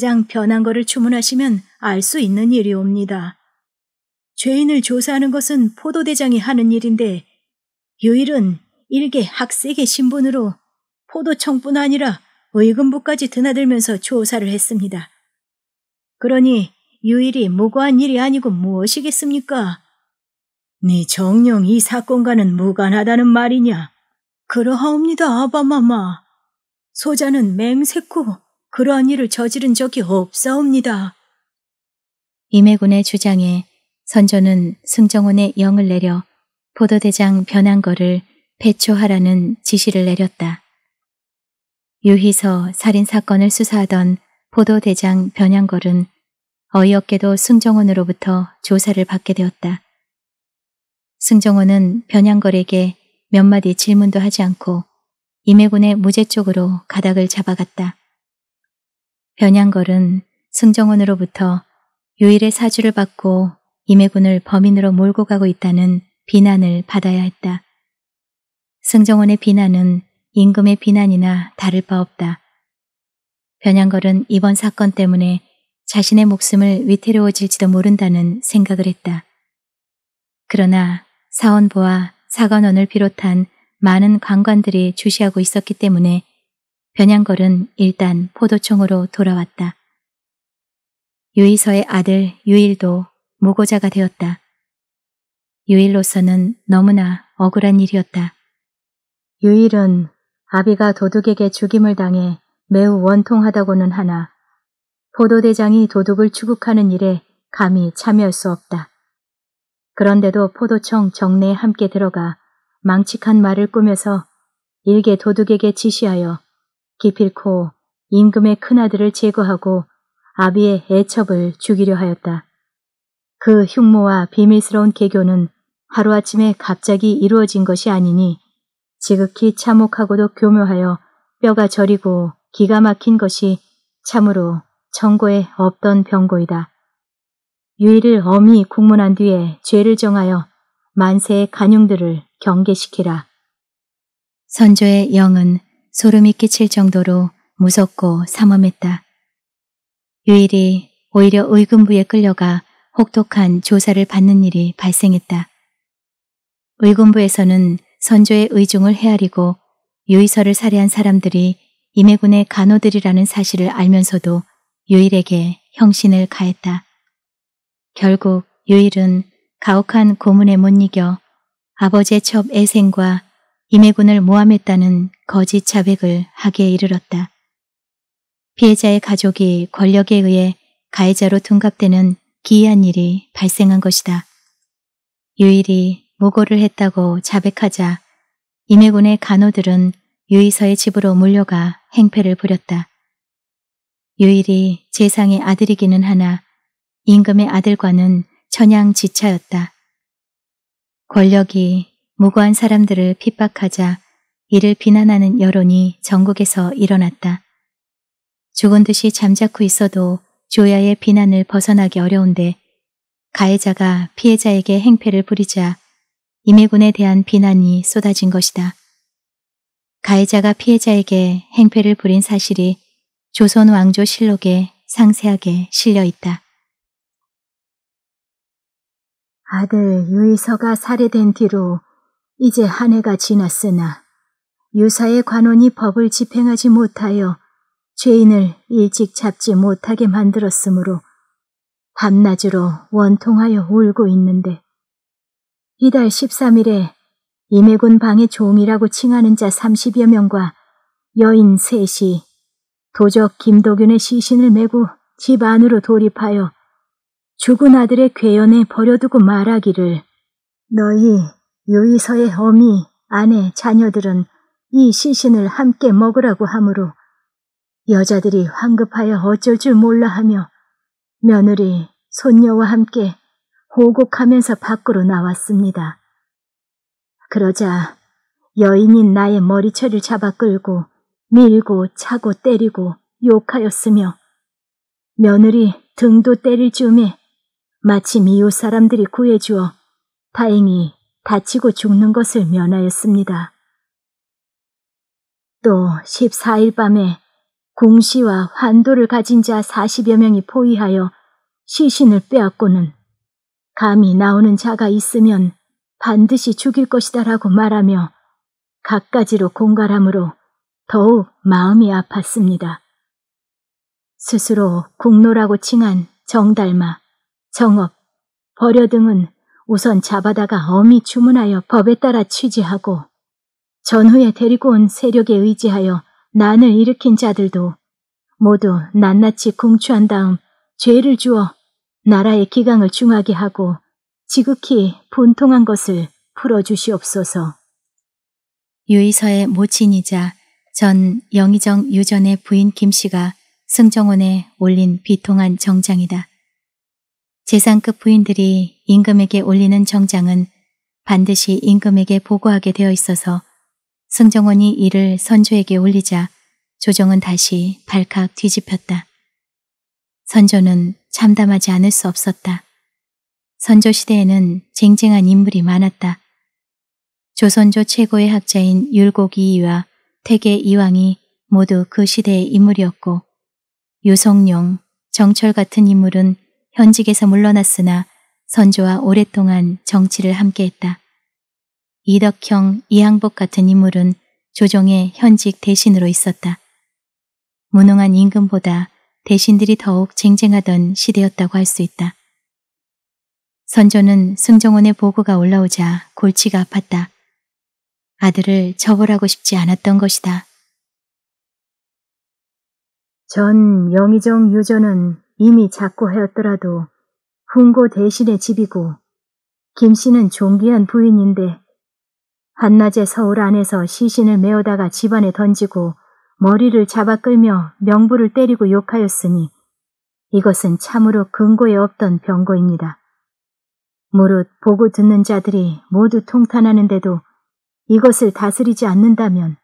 포도대장 변한 거를 주문하시면 알 수 있는 일이옵니다. 죄인을 조사하는 것은 포도대장이 하는 일인데 유일은 일개 학생의 신분으로 포도청뿐 아니라 의금부까지 드나들면서 조사를 했습니다. 그러니 유일이 무고한 일이 아니고 무엇이겠습니까? 네 정령 이 사건과는 무관하다는 말이냐? 그러하옵니다, 아바마마. 소자는 맹세코 그러한 일을 저지른 적이 없사옵니다. 임해군의 주장에 선조는 승정원의 영을 내려 포도대장 변한거를 배초하라는 지시를 내렸다. 유희서 살인사건을 수사하던 포도대장 변양걸은 어이없게도 승정원으로부터 조사를 받게 되었다. 승정원은 변양걸에게 몇 마디 질문도 하지 않고 임해군의 무죄 쪽으로 가닥을 잡아갔다. 변양걸은 승정원으로부터 유일의 사주를 받고 임해군을 범인으로 몰고 가고 있다는 비난을 받아야 했다. 승정원의 비난은 임금의 비난이나 다를 바 없다. 변양걸은 이번 사건 때문에 자신의 목숨을 위태로워질지도 모른다는 생각을 했다. 그러나 사원부와 사관원을 비롯한 많은 관관들이 주시하고 있었기 때문에 변양걸은 일단 포도총으로 돌아왔다. 유이서의 아들 유일도 무고자가 되었다. 유일로서는 너무나 억울한 일이었다. 유일은 아비가 도둑에게 죽임을 당해 매우 원통하다고는 하나 포도대장이 도둑을 추국하는 일에 감히 참여할 수 없다. 그런데도 포도청 정내에 함께 들어가 망측한 말을 꾸며서 일개 도둑에게 지시하여 기필코 임금의 큰아들을 제거하고 아비의 애첩을 죽이려 하였다. 그 흉모와 비밀스러운 개교는 하루아침에 갑자기 이루어진 것이 아니니 지극히 참혹하고도 교묘하여 뼈가 저리고 기가 막힌 것이 참으로 정고에 없던 병고이다. 유일을 엄히 국문한 뒤에 죄를 정하여 만세의 간용들을 경계시키라. 선조의 영은 소름이 끼칠 정도로 무섭고 삼엄했다. 유일이 오히려 의금부에 끌려가 혹독한 조사를 받는 일이 발생했다. 의금부에서는 선조의 의중을 헤아리고 유이서를 살해한 사람들이 임해군의 간호들이라는 사실을 알면서도 유일에게 형신을 가했다. 결국 유일은 가혹한 고문에 못 이겨 아버지의 첩 애생과 임해군을 모함했다는 거짓 자백을 하기에 이르렀다. 피해자의 가족이 권력에 의해 가해자로 둔갑되는 기이한 일이 발생한 것이다. 유일이 무고를 했다고 자백하자 임해군의 간호들은 유이서의 집으로 몰려가 행패를 부렸다. 유일이 재상의 아들이기는 하나 임금의 아들과는 천양지차였다. 권력이 무고한 사람들을 핍박하자 이를 비난하는 여론이 전국에서 일어났다. 죽은 듯이 잠자코 있어도 조야의 비난을 벗어나기 어려운데 가해자가 피해자에게 행패를 부리자 임해군에 대한 비난이 쏟아진 것이다. 가해자가 피해자에게 행패를 부린 사실이 조선 왕조 실록에 상세하게 실려 있다. 아들 유이서가 살해된 뒤로 이제 한 해가 지났으나 유사의 관원이 법을 집행하지 못하여 죄인을 일찍 잡지 못하게 만들었으므로 밤낮으로 원통하여 울고 있는데 이달 13일에 임해군 방의 종이라고 칭하는 자 30여 명과 여인 셋이 도적 김도균의 시신을 메고 집 안으로 돌입하여 죽은 아들의 괴연에 버려두고 말하기를 너희 유이서의 어미, 아내, 자녀들은 이 시신을 함께 먹으라고 하므로 여자들이 황급하여 어쩔 줄 몰라 하며 며느리, 손녀와 함께 보곡하면서 밖으로 나왔습니다. 그러자 여인인 나의 머리채를 잡아 끌고 밀고 차고 때리고 욕하였으며 며느리 등도 때릴 즈음에 마침 이웃 사람들이 구해주어 다행히 다치고 죽는 것을 면하였습니다. 또 14일 밤에 공시와 환도를 가진 자 40여 명이 포위하여 시신을 빼앗고는 감히 나오는 자가 있으면 반드시 죽일 것이다라고 말하며 각가지로 공갈함으로 더욱 마음이 아팠습니다. 스스로 국노라고 칭한 정달마, 정업, 버려 등은 우선 잡아다가 어미 주문하여 법에 따라 취지하고 전후에 데리고 온 세력에 의지하여 난을 일으킨 자들도 모두 낱낱이 궁추한 다음 죄를 주어 나라의 기강을 중하게 하고 지극히 본통한 것을 풀어주시옵소서. 유의서의 모친이자 전 영의정 유전의 부인 김씨가 승정원에 올린 비통한 정장이다. 재산급 부인들이 임금에게 올리는 정장은 반드시 임금에게 보고하게 되어 있어서 승정원이 이를 선조에게 올리자 조정은 다시 발칵 뒤집혔다. 선조는 참담하지 않을 수 없었다. 선조 시대에는 쟁쟁한 인물이 많았다. 조선조 최고의 학자인 율곡이이와 퇴계 이왕이 모두 그 시대의 인물이었고 유성룡, 정철 같은 인물은 현직에서 물러났으나 선조와 오랫동안 정치를 함께했다. 이덕형, 이항복 같은 인물은 조정의 현직 대신으로 있었다. 무능한 임금보다 대신들이 더욱 쟁쟁하던 시대였다고 할 수 있다. 선조는 승정원의 보고가 올라오자 골치가 아팠다. 아들을 처벌하고 싶지 않았던 것이다. 전 영의정 유전은 이미 작고하였더라도 훈고 대신의 집이고 김 씨는 존귀한 부인인데 한낮에 서울 안에서 시신을 메우다가 집안에 던지고 머리를 잡아 끌며 명부를 때리고 욕하였으니 이것은 참으로 근거에 없던 병고입니다. 무릇 보고 듣는 자들이 모두 통탄하는데도 이것을 다스리지 않는다면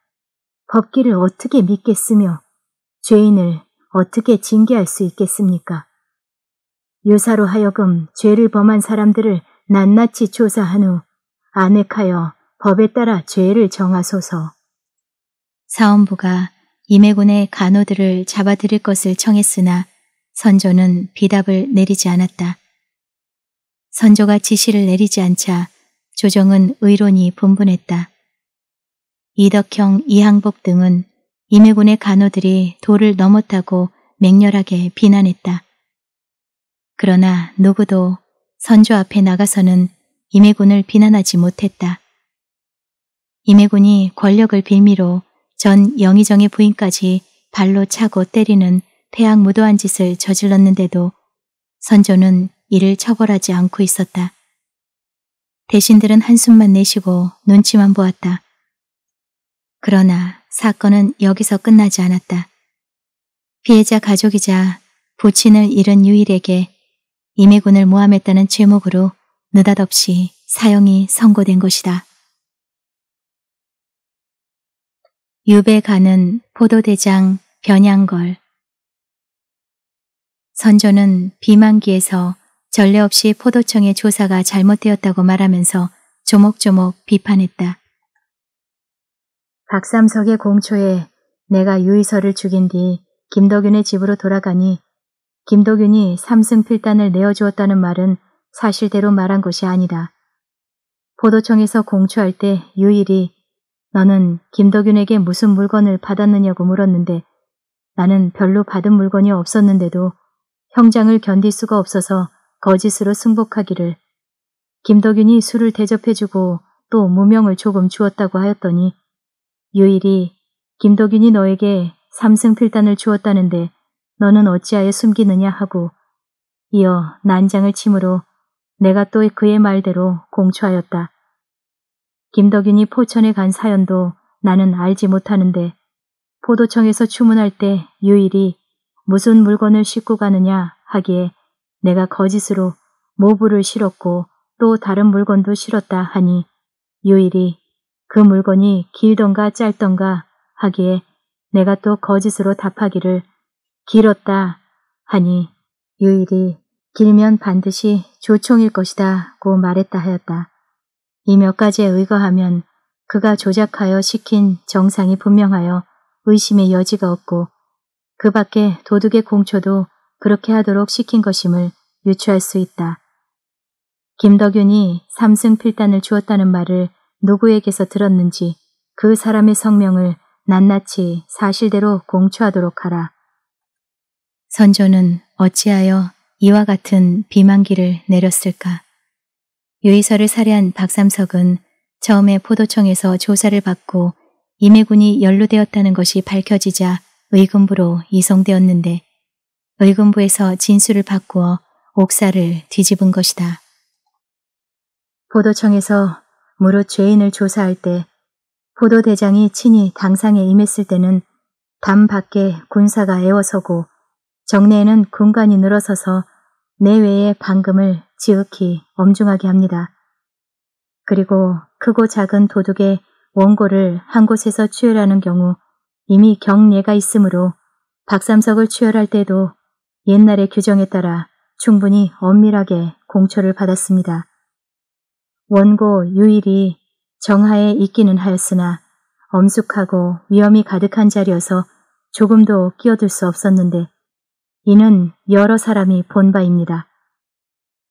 법기를 어떻게 믿겠으며 죄인을 어떻게 징계할 수 있겠습니까? 유사로 하여금 죄를 범한 사람들을 낱낱이 조사한 후 안핵하여 법에 따라 죄를 정하소서. 사원부가 임해군의 간호들을 잡아들일 것을 청했으나 선조는 비답을 내리지 않았다. 선조가 지시를 내리지 않자 조정은 의론이 분분했다. 이덕형, 이항복 등은 임해군의 간호들이 도를 넘었다고 맹렬하게 비난했다. 그러나 누구도 선조 앞에 나가서는 임해군을 비난하지 못했다. 임해군이 권력을 빌미로 전영의정의 부인까지 발로 차고 때리는 태양 무도한 짓을 저질렀는데도 선조는 이를 처벌하지 않고 있었다. 대신들은 한숨만 내쉬고 눈치만 보았다. 그러나 사건은 여기서 끝나지 않았다. 피해자 가족이자 부친을 잃은 유일에게 임해군을 모함했다는 제목으로 느닷없이 사형이 선고된 것이다. 유배 가는 포도대장 변양걸 선조는 비만기에서 전례 없이 포도청의 조사가 잘못되었다고 말하면서 조목조목 비판했다. 박삼석의 공초에 내가 유의서를 죽인 뒤김도균의 집으로 돌아가니 김도균이 삼승 필단을 내어주었다는 말은 사실대로 말한 것이 아니다. 포도청에서 공초할 때유일히 너는 김덕윤에게 무슨 물건을 받았느냐고 물었는데 나는 별로 받은 물건이 없었는데도 형장을 견딜 수가 없어서 거짓으로 승복하기를 김덕윤이 술을 대접해주고 또 무명을 조금 주었다고 하였더니 유일히 김덕윤이 너에게 삼승필단을 주었다는데 너는 어찌하여 숨기느냐 하고 이어 난장을 치므로 내가 또 그의 말대로 공초하였다. 김덕윤이 포천에 간 사연도 나는 알지 못하는데 포도청에서 주문할 때 유일이 무슨 물건을 싣고 가느냐 하기에 내가 거짓으로 모부를 실었고 또 다른 물건도 실었다 하니 유일이 그 물건이 길던가 짧던가 하기에 내가 또 거짓으로 답하기를 길었다 하니 유일이 길면 반드시 조총일 것이다 고 말했다 하였다. 이몇 가지에 의거하면 그가 조작하여 시킨 정상이 분명하여 의심의 여지가 없고 그 밖에 도둑의 공초도 그렇게 하도록 시킨 것임을 유추할 수 있다. 김덕윤이 삼승 필단을 주었다는 말을 누구에게서 들었는지 그 사람의 성명을 낱낱이 사실대로 공초하도록 하라. 선조는 어찌하여 이와 같은 비만기를 내렸을까? 유이서를 살해한 박삼석은 처음에 포도청에서 조사를 받고 임해군이 연루되었다는 것이 밝혀지자 의금부로 이송되었는데 의금부에서 진술을 바꾸어 옥사를 뒤집은 것이다. 포도청에서 무릇 죄인을 조사할 때 포도대장이 친히 당상에 임했을 때는 담 밖에 군사가 애워서고 정내에는 군관이 늘어서서 내외의 방금을 지극히 엄중하게 합니다. 그리고 크고 작은 도둑의 원고를 한 곳에서 추열하는 경우 이미 경례가 있으므로 박삼석을 추열할 때도 옛날의 규정에 따라 충분히 엄밀하게 공초를 받았습니다. 원고 유일이 정하에 있기는 하였으나 엄숙하고 위험이 가득한 자리여서 조금도 끼어들 수 없었는데 이는 여러 사람이 본 바입니다.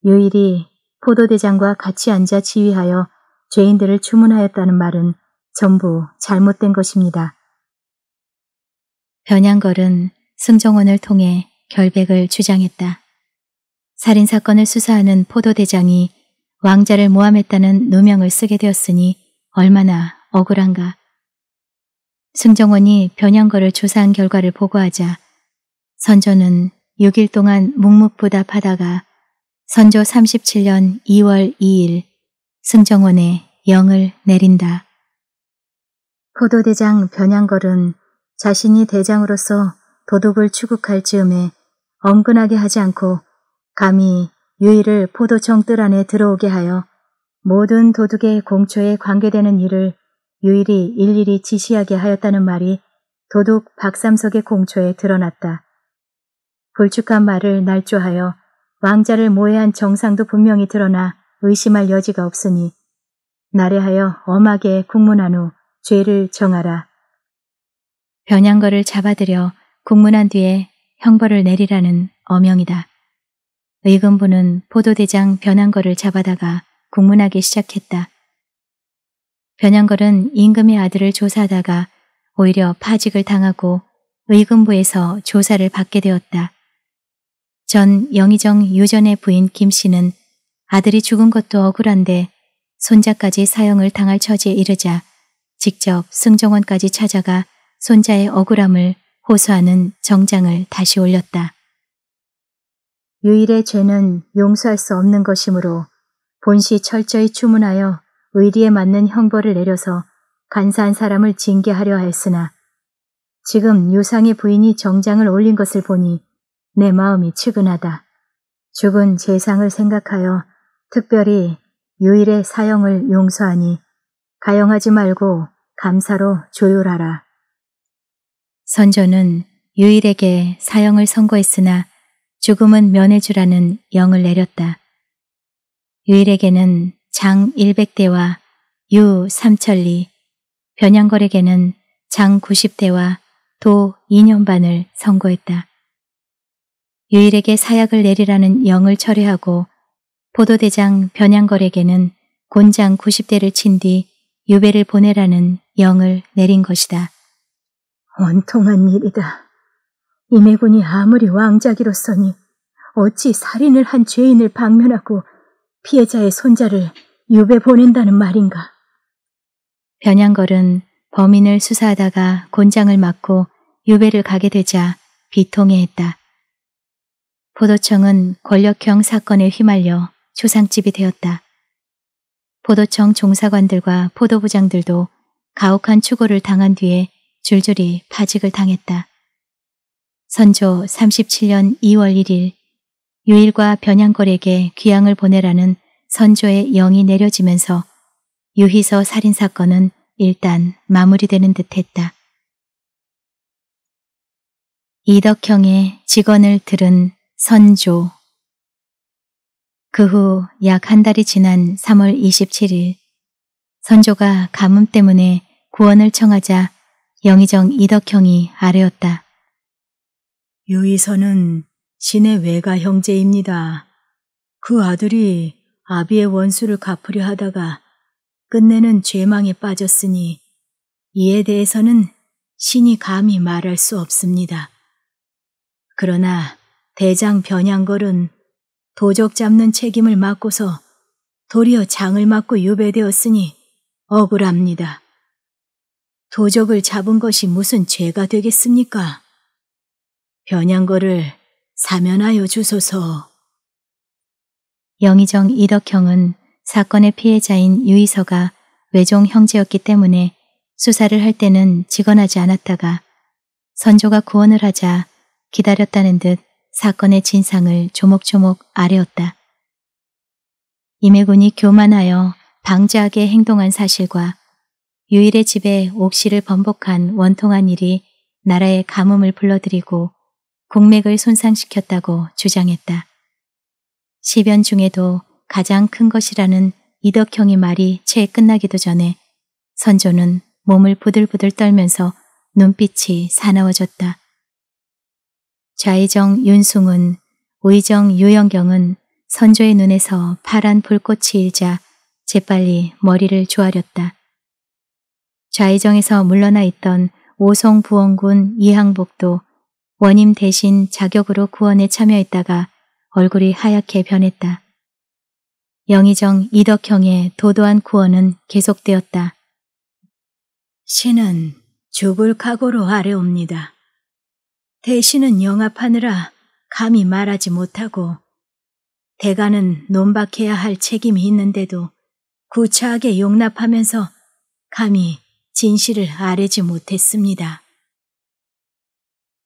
요일이 포도대장과 같이 앉아 지휘하여 죄인들을 주문하였다는 말은 전부 잘못된 것입니다. 변양걸은 승정원을 통해 결백을 주장했다. 살인사건을 수사하는 포도대장이 왕자를 모함했다는 누명을 쓰게 되었으니 얼마나 억울한가. 승정원이 변양거를 조사한 결과를 보고하자 선조는 6일 동안 묵묵부답하다가 선조 37년 2월 2일 승정원에 영을 내린다. 포도대장 변양걸은 자신이 대장으로서 도둑을 추국할 즈음에 엄근하게 하지 않고 감히 유일을 포도청 뜰 안에 들어오게 하여 모든 도둑의 공초에 관계되는 일을 유일이 일일이 지시하게 하였다는 말이 도둑 박삼석의 공초에 드러났다. 불축한 말을 날조하여 왕자를 모해한 정상도 분명히 드러나 의심할 여지가 없으니 나래하여 엄하게 국문한 후 죄를 정하라. 변양거를 잡아들여 국문한 뒤에 형벌을 내리라는 어명이다. 의금부는 포도대장 변양거를 잡아다가 국문하기 시작했다. 변양걸은 임금의 아들을 조사하다가 오히려 파직을 당하고 의금부에서 조사를 받게 되었다. 전 영의정 유전의 부인 김 씨는 아들이 죽은 것도 억울한데 손자까지 사형을 당할 처지에 이르자 직접 승정원까지 찾아가 손자의 억울함을 호소하는 정장을 다시 올렸다. 유일의 죄는 용서할 수 없는 것이므로 본시 철저히 추문하여 의리에 맞는 형벌을 내려서 간사한 사람을 징계하려 했으나 지금 유상의 부인이 정장을 올린 것을 보니 내 마음이 측은하다. 죽은 재상을 생각하여 특별히 유일의 사형을 용서하니 가용하지 말고 감사로 조율하라. 선조는 유일에게 사형을 선고했으나 죽음은 면해주라는 영을 내렸다. 유일에게는 장 100대와 유 3천리, 변양걸에게는 장 90대와 도 2년 반을 선고했다. 유일에게 사약을 내리라는 영을 철회하고 포도대장 변양걸에게는 곤장 90대를 친 뒤 유배를 보내라는 영을 내린 것이다. 온통한 일이다. 이매군이 아무리 왕자기로서니 어찌 살인을 한 죄인을 방면하고 피해자의 손자를 유배 보낸다는 말인가. 변양걸은 범인을 수사하다가 곤장을 맞고 유배를 가게 되자 비통해했다. 포도청은 권력형 사건에 휘말려 초상집이 되었다. 포도청 종사관들과 포도부장들도 가혹한 추고를 당한 뒤에 줄줄이 파직을 당했다. 선조 37년 2월 1일 유일과 변양골에게 귀향을 보내라는 선조의 영이 내려지면서 유희서 살인사건은 일단 마무리되는 듯했다. 이덕형의 직원을 들은 선조 그 후 약 한 달이 지난 3월 27일 선조가 가뭄 때문에 구원을 청하자 영의정 이덕형이 아뢰었다. 유이선은 신의 외가 형제입니다. 그 아들이 아비의 원수를 갚으려 하다가 끝내는 죄망에 빠졌으니 이에 대해서는 신이 감히 말할 수 없습니다. 그러나 대장 변양걸은 도적 잡는 책임을 맡고서 도리어 장을 맡고 유배되었으니 억울합니다. 도적을 잡은 것이 무슨 죄가 되겠습니까? 변양거를 사면하여 주소서. 영의정 이덕형은 사건의 피해자인 유이서가 외종 형제였기 때문에 수사를 할 때는 직언하지 않았다가 선조가 구원을 하자 기다렸다는 듯 사건의 진상을 조목조목 아뢰었다. 임해군이 교만하여 방지하게 행동한 사실과 유일의 집에 옥시를 번복한 원통한 일이 나라의 가뭄을 불러들이고 국맥을 손상시켰다고 주장했다. 시변 중에도 가장 큰 것이라는 이덕형의 말이 채 끝나기도 전에 선조는 몸을 부들부들 떨면서 눈빛이 사나워졌다. 좌의정 윤승은, 우의정 유영경은 선조의 눈에서 파란 불꽃이 일자 재빨리 머리를 조아렸다. 좌의정에서 물러나 있던 오송부원군 이항복도 원임 대신 자격으로 구원에 참여했다가 얼굴이 하얗게 변했다. 영의정 이덕형의 도도한 구원은 계속되었다. 신은 죽을 각오로 아래옵니다. 대신은 영합하느라 감히 말하지 못하고 대가는 논박해야 할 책임이 있는데도 구차하게 용납하면서 감히 진실을 아뢰지 못했습니다.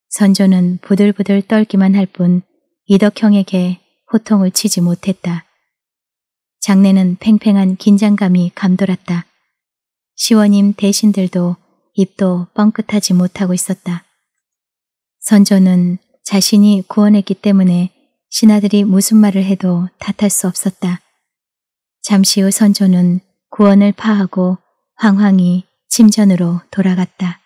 선조는 부들부들 떨기만 할 뿐 이덕형에게 호통을 치지 못했다. 장내는 팽팽한 긴장감이 감돌았다. 시원님 대신들도 입도 뻥끗하지 못하고 있었다. 선조는 자신이 구원했기 때문에 신하들이 무슨 말을 해도 탓할 수 없었다. 잠시 후 선조는 구원을 파하고 황황히 침전으로 돌아갔다.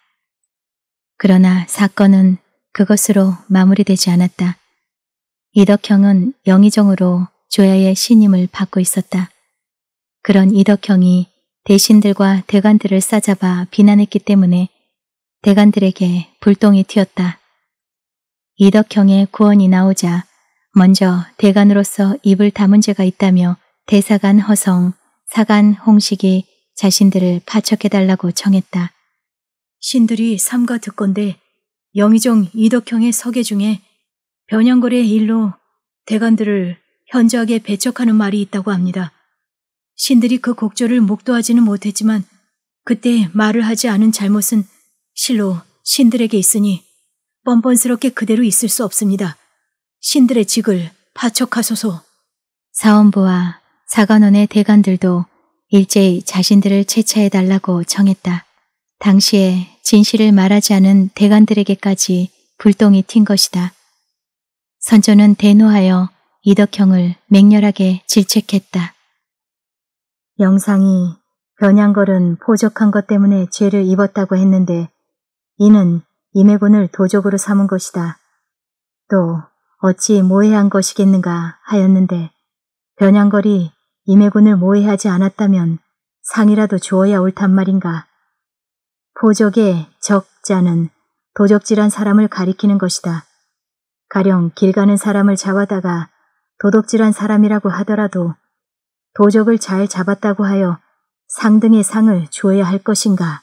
그러나 사건은 그것으로 마무리되지 않았다. 이덕형은 영의정으로 조야의 신임을 받고 있었다. 그런 이덕형이 대신들과 대관들을 싸잡아 비난했기 때문에 대관들에게 불똥이 튀었다. 이덕형의 구원이 나오자 먼저 대관으로서 입을 다문 죄가 있다며 대사관 허성, 사관 홍식이 자신들을 파척해달라고 청했다. 신들이 삼가 듣건데 영의종 이덕형의 서계 중에 변형거의 일로 대관들을 현저하게 배척하는 말이 있다고 합니다. 신들이 그 곡조를 목도하지는 못했지만 그때 말을 하지 않은 잘못은 실로 신들에게 있으니 뻔뻔스럽게 그대로 있을 수 없습니다. 신들의 직을 파척하소서 사원부와 사관원의 대관들도 일제히 자신들을 채차해달라고 정했다 당시에 진실을 말하지 않은 대관들에게까지 불똥이 튄 것이다. 선조는 대노하여 이덕형을 맹렬하게 질책했다. 영상이 변양걸은 포적한 것 때문에 죄를 입었다고 했는데 이는 임해군을 도적으로 삼은 것이다. 또 어찌 모해한 것이겠는가 하였는데 변양걸이 임해군을 모해하지 않았다면 상이라도 주어야 옳단 말인가. 포적의 적자는 도적질한 사람을 가리키는 것이다. 가령 길 가는 사람을 잡아다가 도덕질한 사람이라고 하더라도 도적을 잘 잡았다고 하여 상등의 상을 주어야 할 것인가.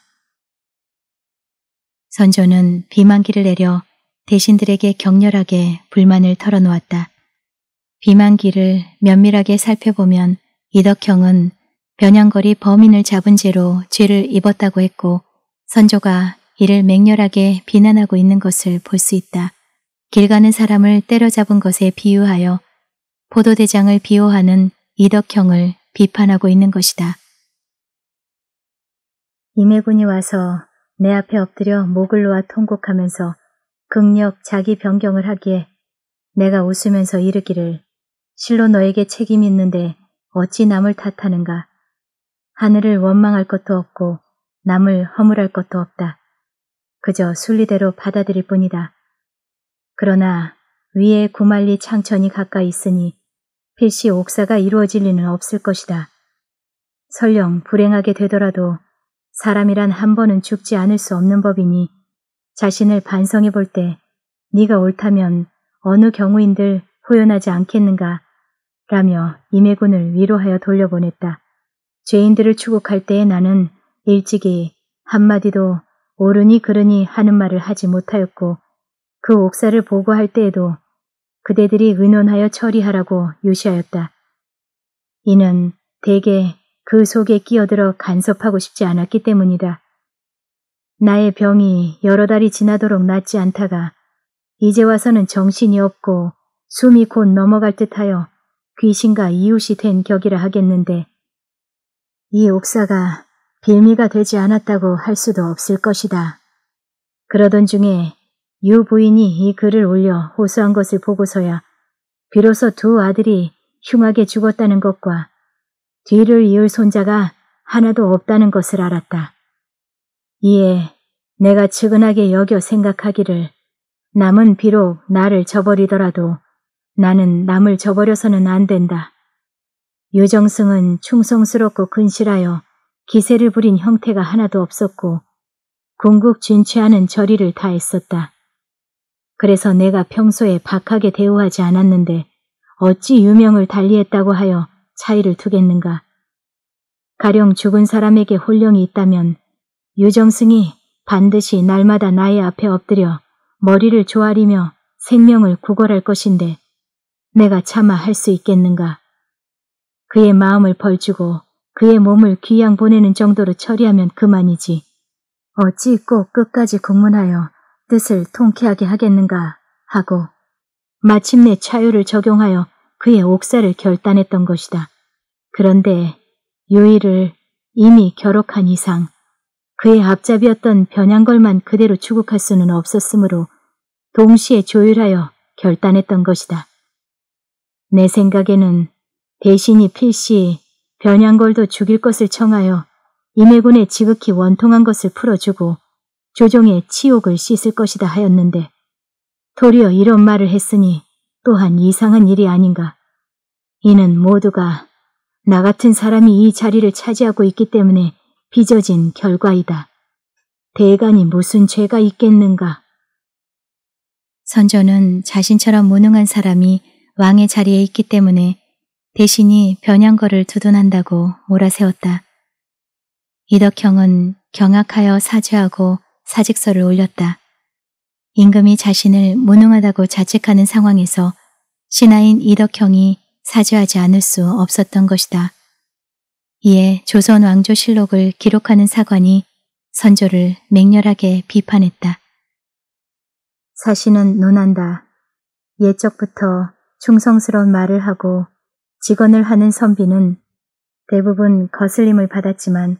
선조는 비만기를 내려 대신들에게 격렬하게 불만을 털어놓았다. 비만기를 면밀하게 살펴보면 이덕형은 변양거리 범인을 잡은 죄로 죄를 입었다고 했고 선조가 이를 맹렬하게 비난하고 있는 것을 볼 수 있다. 길 가는 사람을 때려잡은 것에 비유하여 포도대장을 비호하는 이덕형을 비판하고 있는 것이다. 임해군이 와서 내 앞에 엎드려 목을 놓아 통곡하면서 극력 자기 변경을 하기에 내가 웃으면서 이르기를 실로 너에게 책임이 있는데 어찌 남을 탓하는가. 하늘을 원망할 것도 없고 남을 허물할 것도 없다. 그저 순리대로 받아들일 뿐이다. 그러나 위에 구말리 창천이 가까이 있으니 필시 옥사가 이루어질 리는 없을 것이다. 설령 불행하게 되더라도 사람이란 한 번은 죽지 않을 수 없는 법이니 자신을 반성해 볼 때 네가 옳다면 어느 경우인들 후연하지 않겠는가 라며 임해군을 위로하여 돌려보냈다. 죄인들을 추곡할 때에 나는 일찍이 한마디도 오르니 그르니 하는 말을 하지 못하였고 그 옥사를 보고할 때에도 그대들이 의논하여 처리하라고 유시하였다. 이는 대개 그 속에 끼어들어 간섭하고 싶지 않았기 때문이다. 나의 병이 여러 달이 지나도록 낫지 않다가 이제 와서는 정신이 없고 숨이 곧 넘어갈 듯하여 귀신과 이웃이 된 격이라 하겠는데 이 옥사가 빌미가 되지 않았다고 할 수도 없을 것이다. 그러던 중에 유 부인이 이 글을 올려 호소한 것을 보고서야 비로소 두 아들이 흉하게 죽었다는 것과 뒤를 이을 손자가 하나도 없다는 것을 알았다. 이에 내가 측은하게 여겨 생각하기를 남은 비록 나를 저버리더라도 나는 남을 저버려서는 안 된다. 유정승은 충성스럽고 근실하여 기세를 부린 형태가 하나도 없었고 궁극 진취하는 절리를 다했었다. 그래서 내가 평소에 박하게 대우하지 않았는데 어찌 유명을 달리했다고 하여 차이를 두겠는가. 가령 죽은 사람에게 혼령이 있다면 유정승이 반드시 날마다 나의 앞에 엎드려 머리를 조아리며 생명을 구걸할 것인데 내가 차마 할수 있겠는가. 그의 마음을 벌주고 그의 몸을 귀양 보내는 정도로 처리하면 그만이지. 어찌 꼭 끝까지 공문하여 뜻을 통쾌하게 하겠는가 하고 마침내 차유를 적용하여 그의 옥사를 결단했던 것이다. 그런데 요일을 이미 결혹한 이상 그의 앞잡이였던 변양걸만 그대로 추국할 수는 없었으므로 동시에 조율하여 결단했던 것이다. 내 생각에는 대신이 필시 변양걸도 죽일 것을 청하여 임해군의 지극히 원통한 것을 풀어주고 조종의 치욕을 씻을 것이다 하였는데 도리어 이런 말을 했으니 또한 이상한 일이 아닌가. 이는 모두가 나 같은 사람이 이 자리를 차지하고 있기 때문에 빚어진 결과이다. 대간이 무슨 죄가 있겠는가? 선조는 자신처럼 무능한 사람이 왕의 자리에 있기 때문에 대신이 변양거를 두둔한다고 몰아세웠다. 이덕형은 경악하여 사죄하고 사직서를 올렸다. 임금이 자신을 무능하다고 자책하는 상황에서 신하인 이덕형이 사죄하지 않을 수 없었던 것이다. 이에 조선 왕조실록을 기록하는 사관이 선조를 맹렬하게 비판했다. 사신은 논한다. 예적부터 충성스러운 말을 하고 직언을 하는 선비는 대부분 거슬림을 받았지만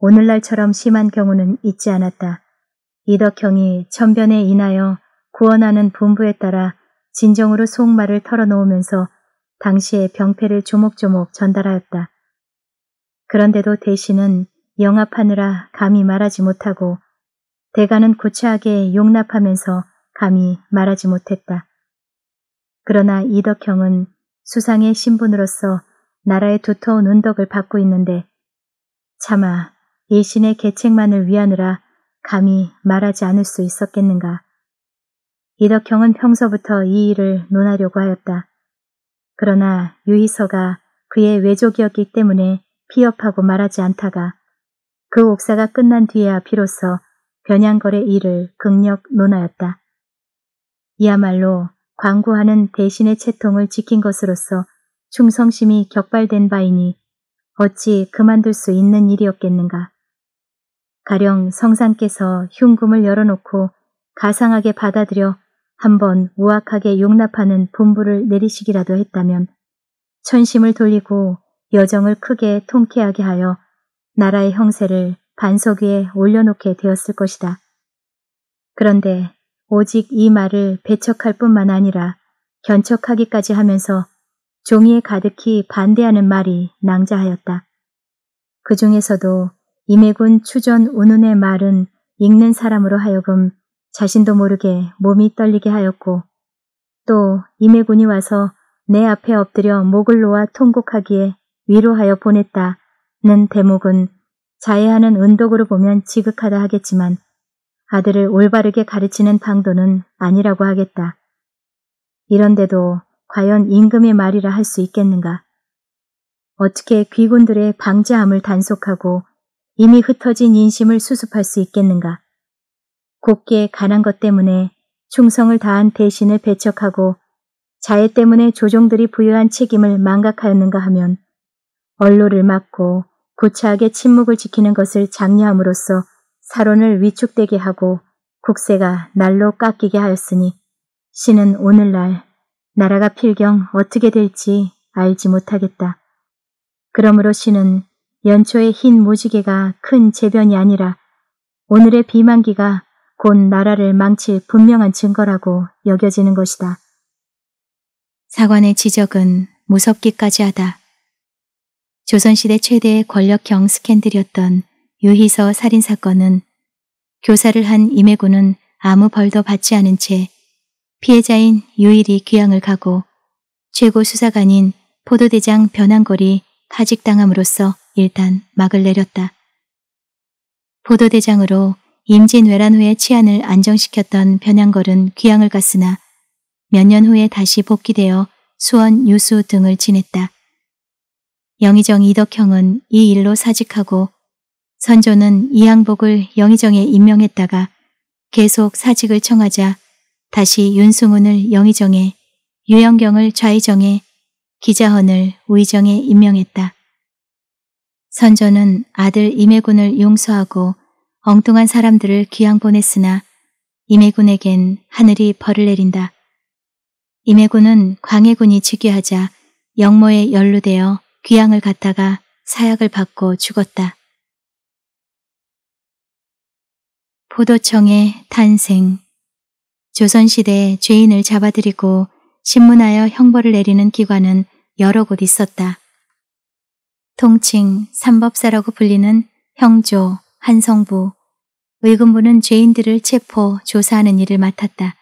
오늘날처럼 심한 경우는 있지 않았다. 이덕형이 천변에 인하여 구원하는 본부에 따라 진정으로 속말을 털어놓으면서 당시의 병폐를 조목조목 전달하였다. 그런데도 대신은 영합하느라 감히 말하지 못하고 대가는 구차하게 용납하면서 감히 말하지 못했다. 그러나 이덕형은 수상의 신분으로서 나라의 두터운 운덕을 받고 있는데 차마 예신의 계책만을 위하느라 감히 말하지 않을 수 있었겠는가. 이덕형은 평소부터 이 일을 논하려고 하였다. 그러나 유희서가 그의 외족이었기 때문에 피협하고 말하지 않다가 그 옥사가 끝난 뒤에야 비로소 변양거래 일을 극력 논하였다. 이야말로 광고하는 대신의 채통을 지킨 것으로서 충성심이 격발된 바이니 어찌 그만둘 수 있는 일이었겠는가. 가령 성상께서 흉금을 열어놓고 가상하게 받아들여 한번 우악하게 용납하는 분부를 내리시기라도 했다면 천심을 돌리고 여정을 크게 통쾌하게 하여 나라의 형세를 반석 위에 올려놓게 되었을 것이다. 그런데 오직 이 말을 배척할 뿐만 아니라 견척하기까지 하면서 종이에 가득히 반대하는 말이 낭자하였다. 그 중에서도 임해군 추전 운운의 말은 읽는 사람으로 하여금 자신도 모르게 몸이 떨리게 하였고 또 임해군이 와서 내 앞에 엎드려 목을 놓아 통곡하기에 위로하여 보냈다는 대목은 자해하는 은덕으로 보면 지극하다 하겠지만 아들을 올바르게 가르치는 방도는 아니라고 하겠다. 이런데도 과연 임금의 말이라 할 수 있겠는가? 어떻게 귀군들의 방자함을 단속하고 이미 흩어진 인심을 수습할 수 있겠는가? 곱게 가난 것 때문에 충성을 다한 대신을 배척하고 자해 때문에 조종들이 부여한 책임을 망각하였는가 하면 언로를 막고 고차하게 침묵을 지키는 것을 장려함으로써 사론을 위축되게 하고 국세가 날로 깎이게 하였으니 신은 오늘날 나라가 필경 어떻게 될지 알지 못하겠다. 그러므로 신은 연초의 흰무지개가큰 재변이 아니라 오늘의 비만기가 곧 나라를 망칠 분명한 증거라고 여겨지는 것이다. 사관의 지적은 무섭기까지 하다. 조선시대 최대의 권력형 스캔들이었던 유희서 살인사건은 교사를 한 임해군은 아무 벌도 받지 않은 채 피해자인 유일이 귀향을 가고 최고 수사관인 포도대장 변한골이 파직당함으로써 일단 막을 내렸다. 포도대장으로 임진왜란 후에 치안을 안정시켰던 변양걸은 귀양을 갔으나 몇 년 후에 다시 복귀되어 수원, 유수 등을 지냈다. 영의정 이덕형은 이 일로 사직하고 선조는 이양복을 영의정에 임명했다가 계속 사직을 청하자 다시 윤승훈을 영의정에, 유영경을 좌의정에, 기자헌을 우의정에 임명했다. 선조는 아들 임해군을 용서하고 엉뚱한 사람들을 귀양 보냈으나 임해군에겐 하늘이 벌을 내린다. 임해군은 광해군이 즉위하자 영모에 연루되어 귀양을 갔다가 사약을 받고 죽었다. 포도청의 탄생 조선시대 죄인을 잡아들이고 신문하여 형벌을 내리는 기관은 여러 곳 있었다. 통칭 삼법사라고 불리는 형조, 한성부, 의금부는 죄인들을 체포, 조사하는 일을 맡았다.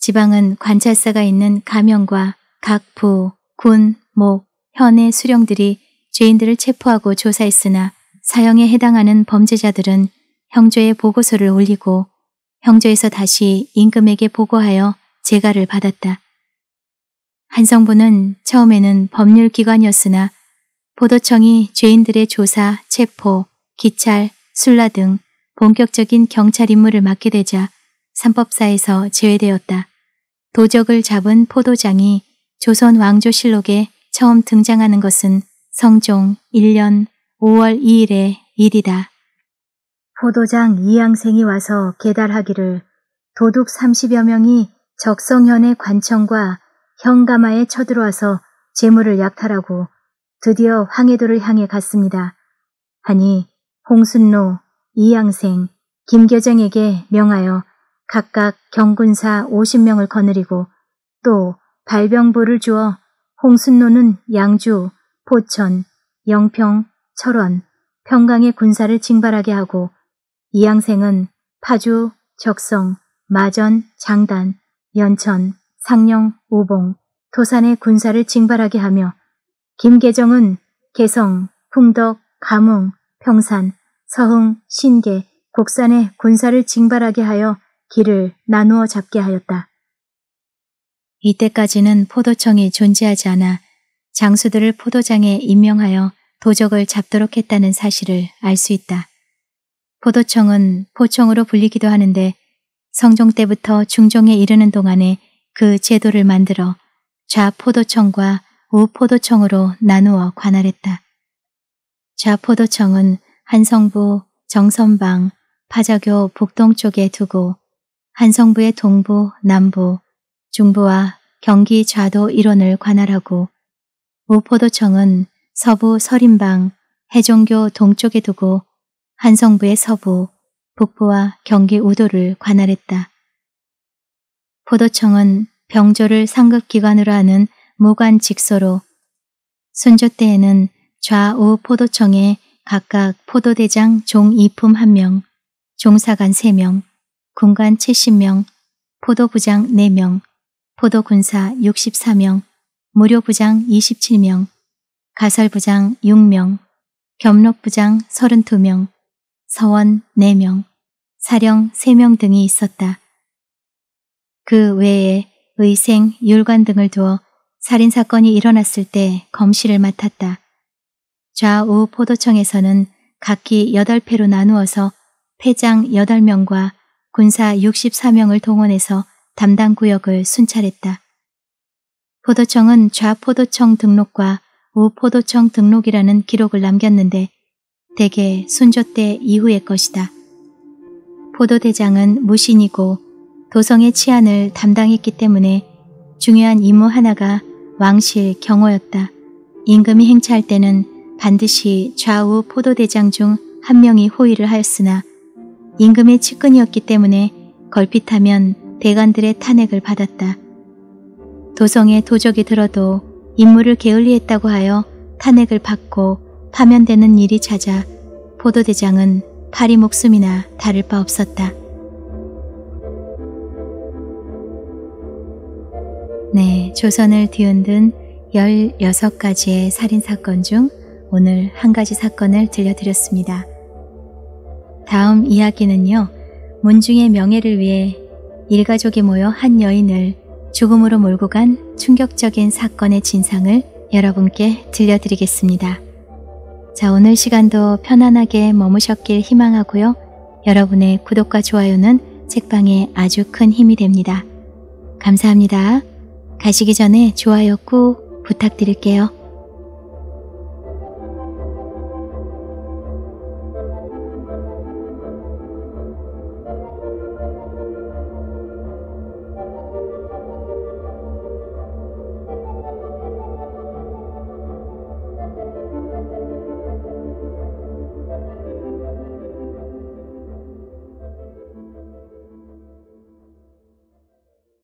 지방은 관찰사가 있는 가명과 각 부, 군, 목, 현의 수령들이 죄인들을 체포하고 조사했으나 사형에 해당하는 범죄자들은 형조의 보고서를 올리고 형조에서 다시 임금에게 보고하여 재가를 받았다. 한성부는 처음에는 법률기관이었으나 보도청이 죄인들의 조사, 체포, 기찰, 술라 등 본격적인 경찰 임무를 맡게 되자 삼법사에서 제외되었다. 도적을 잡은 포도장이 조선 왕조실록에 처음 등장하는 것은 성종 1년 5월 2일의 일이다. 포도장 이양생이 와서 계달하기를 도둑 30여 명이 적성현의 관청과 현가마에 쳐들어와서 재물을 약탈하고 드디어 황해도를 향해 갔습니다. 하니 홍순로 이양생, 김교정에게 명하여 각각 경군사 50명을 거느리고 또 발병부를 주어 홍순노는 양주, 포천, 영평, 철원, 평강의 군사를 징발하게 하고 이양생은 파주, 적성, 마전, 장단, 연천, 상령, 오봉, 도산의 군사를 징발하게 하며 김계정은 개성, 풍덕, 감흥, 평산, 서흥, 신계, 곡산에 군사를 징발하게 하여 길을 나누어 잡게 하였다. 이때까지는 포도청이 존재하지 않아 장수들을 포도장에 임명하여 도적을 잡도록 했다는 사실을 알 수 있다. 포도청은 포청으로 불리기도 하는데 성종 때부터 중종에 이르는 동안에 그 제도를 만들어 좌포도청과 우포도청으로 나누어 관할했다. 좌포도청은 한성부, 정선방, 파자교 북동쪽에 두고 한성부의 동부, 남부, 중부와 경기 좌도 일원을 관할하고 우포도청은 서부 서림방, 해종교 동쪽에 두고 한성부의 서부, 북부와 경기 우도를 관할했다. 포도청은 병조를 상급기관으로 하는 무관 직소로 순조 때에는 좌우 포도청에 각각 포도대장 종 2품 1명, 종사관 3명, 군관 70명, 포도부장 4명, 포도군사 64명, 무료부장 27명, 가설부장 6명, 겸록부장 32명, 서원 4명, 사령 3명 등이 있었다. 그 외에 의생, 율관 등을 두어 살인사건이 일어났을 때 검시를 맡았다. 좌우 포도청에서는 각기 8패로 나누어서 패장 8명과 군사 64명을 동원해서 담당 구역을 순찰했다. 포도청은 좌포도청 등록과 우포도청 등록이라는 기록을 남겼는데 대개 순조 때 이후의 것이다. 포도대장은 무신이고 도성의 치안을 담당했기 때문에 중요한 임무 하나가 왕실 경호였다. 임금이 행차할 때는 반드시 좌우 포도대장 중 한 명이 호의를 하였으나 임금의 측근이었기 때문에 걸핏하면 대관들의 탄핵을 받았다. 도성의 도적이 들어도 임무를 게을리했다고 하여 탄핵을 받고 파면되는 일이 찾아 포도대장은 파리 목숨이나 다를 바 없었다. 네, 조선을 뒤흔든 16가지의 살인사건 중 오늘 한 가지 사건을 들려드렸습니다. 다음 이야기는요, 문중의 명예를 위해 일가족이 모여 한 여인을 죽음으로 몰고 간 충격적인 사건의 진상을 여러분께 들려드리겠습니다. 자, 오늘 시간도 편안하게 머무셨길 희망하고요. 여러분의 구독과 좋아요는 책방에 아주 큰 힘이 됩니다. 감사합니다. 가시기 전에 좋아요 꾹 부탁드릴게요.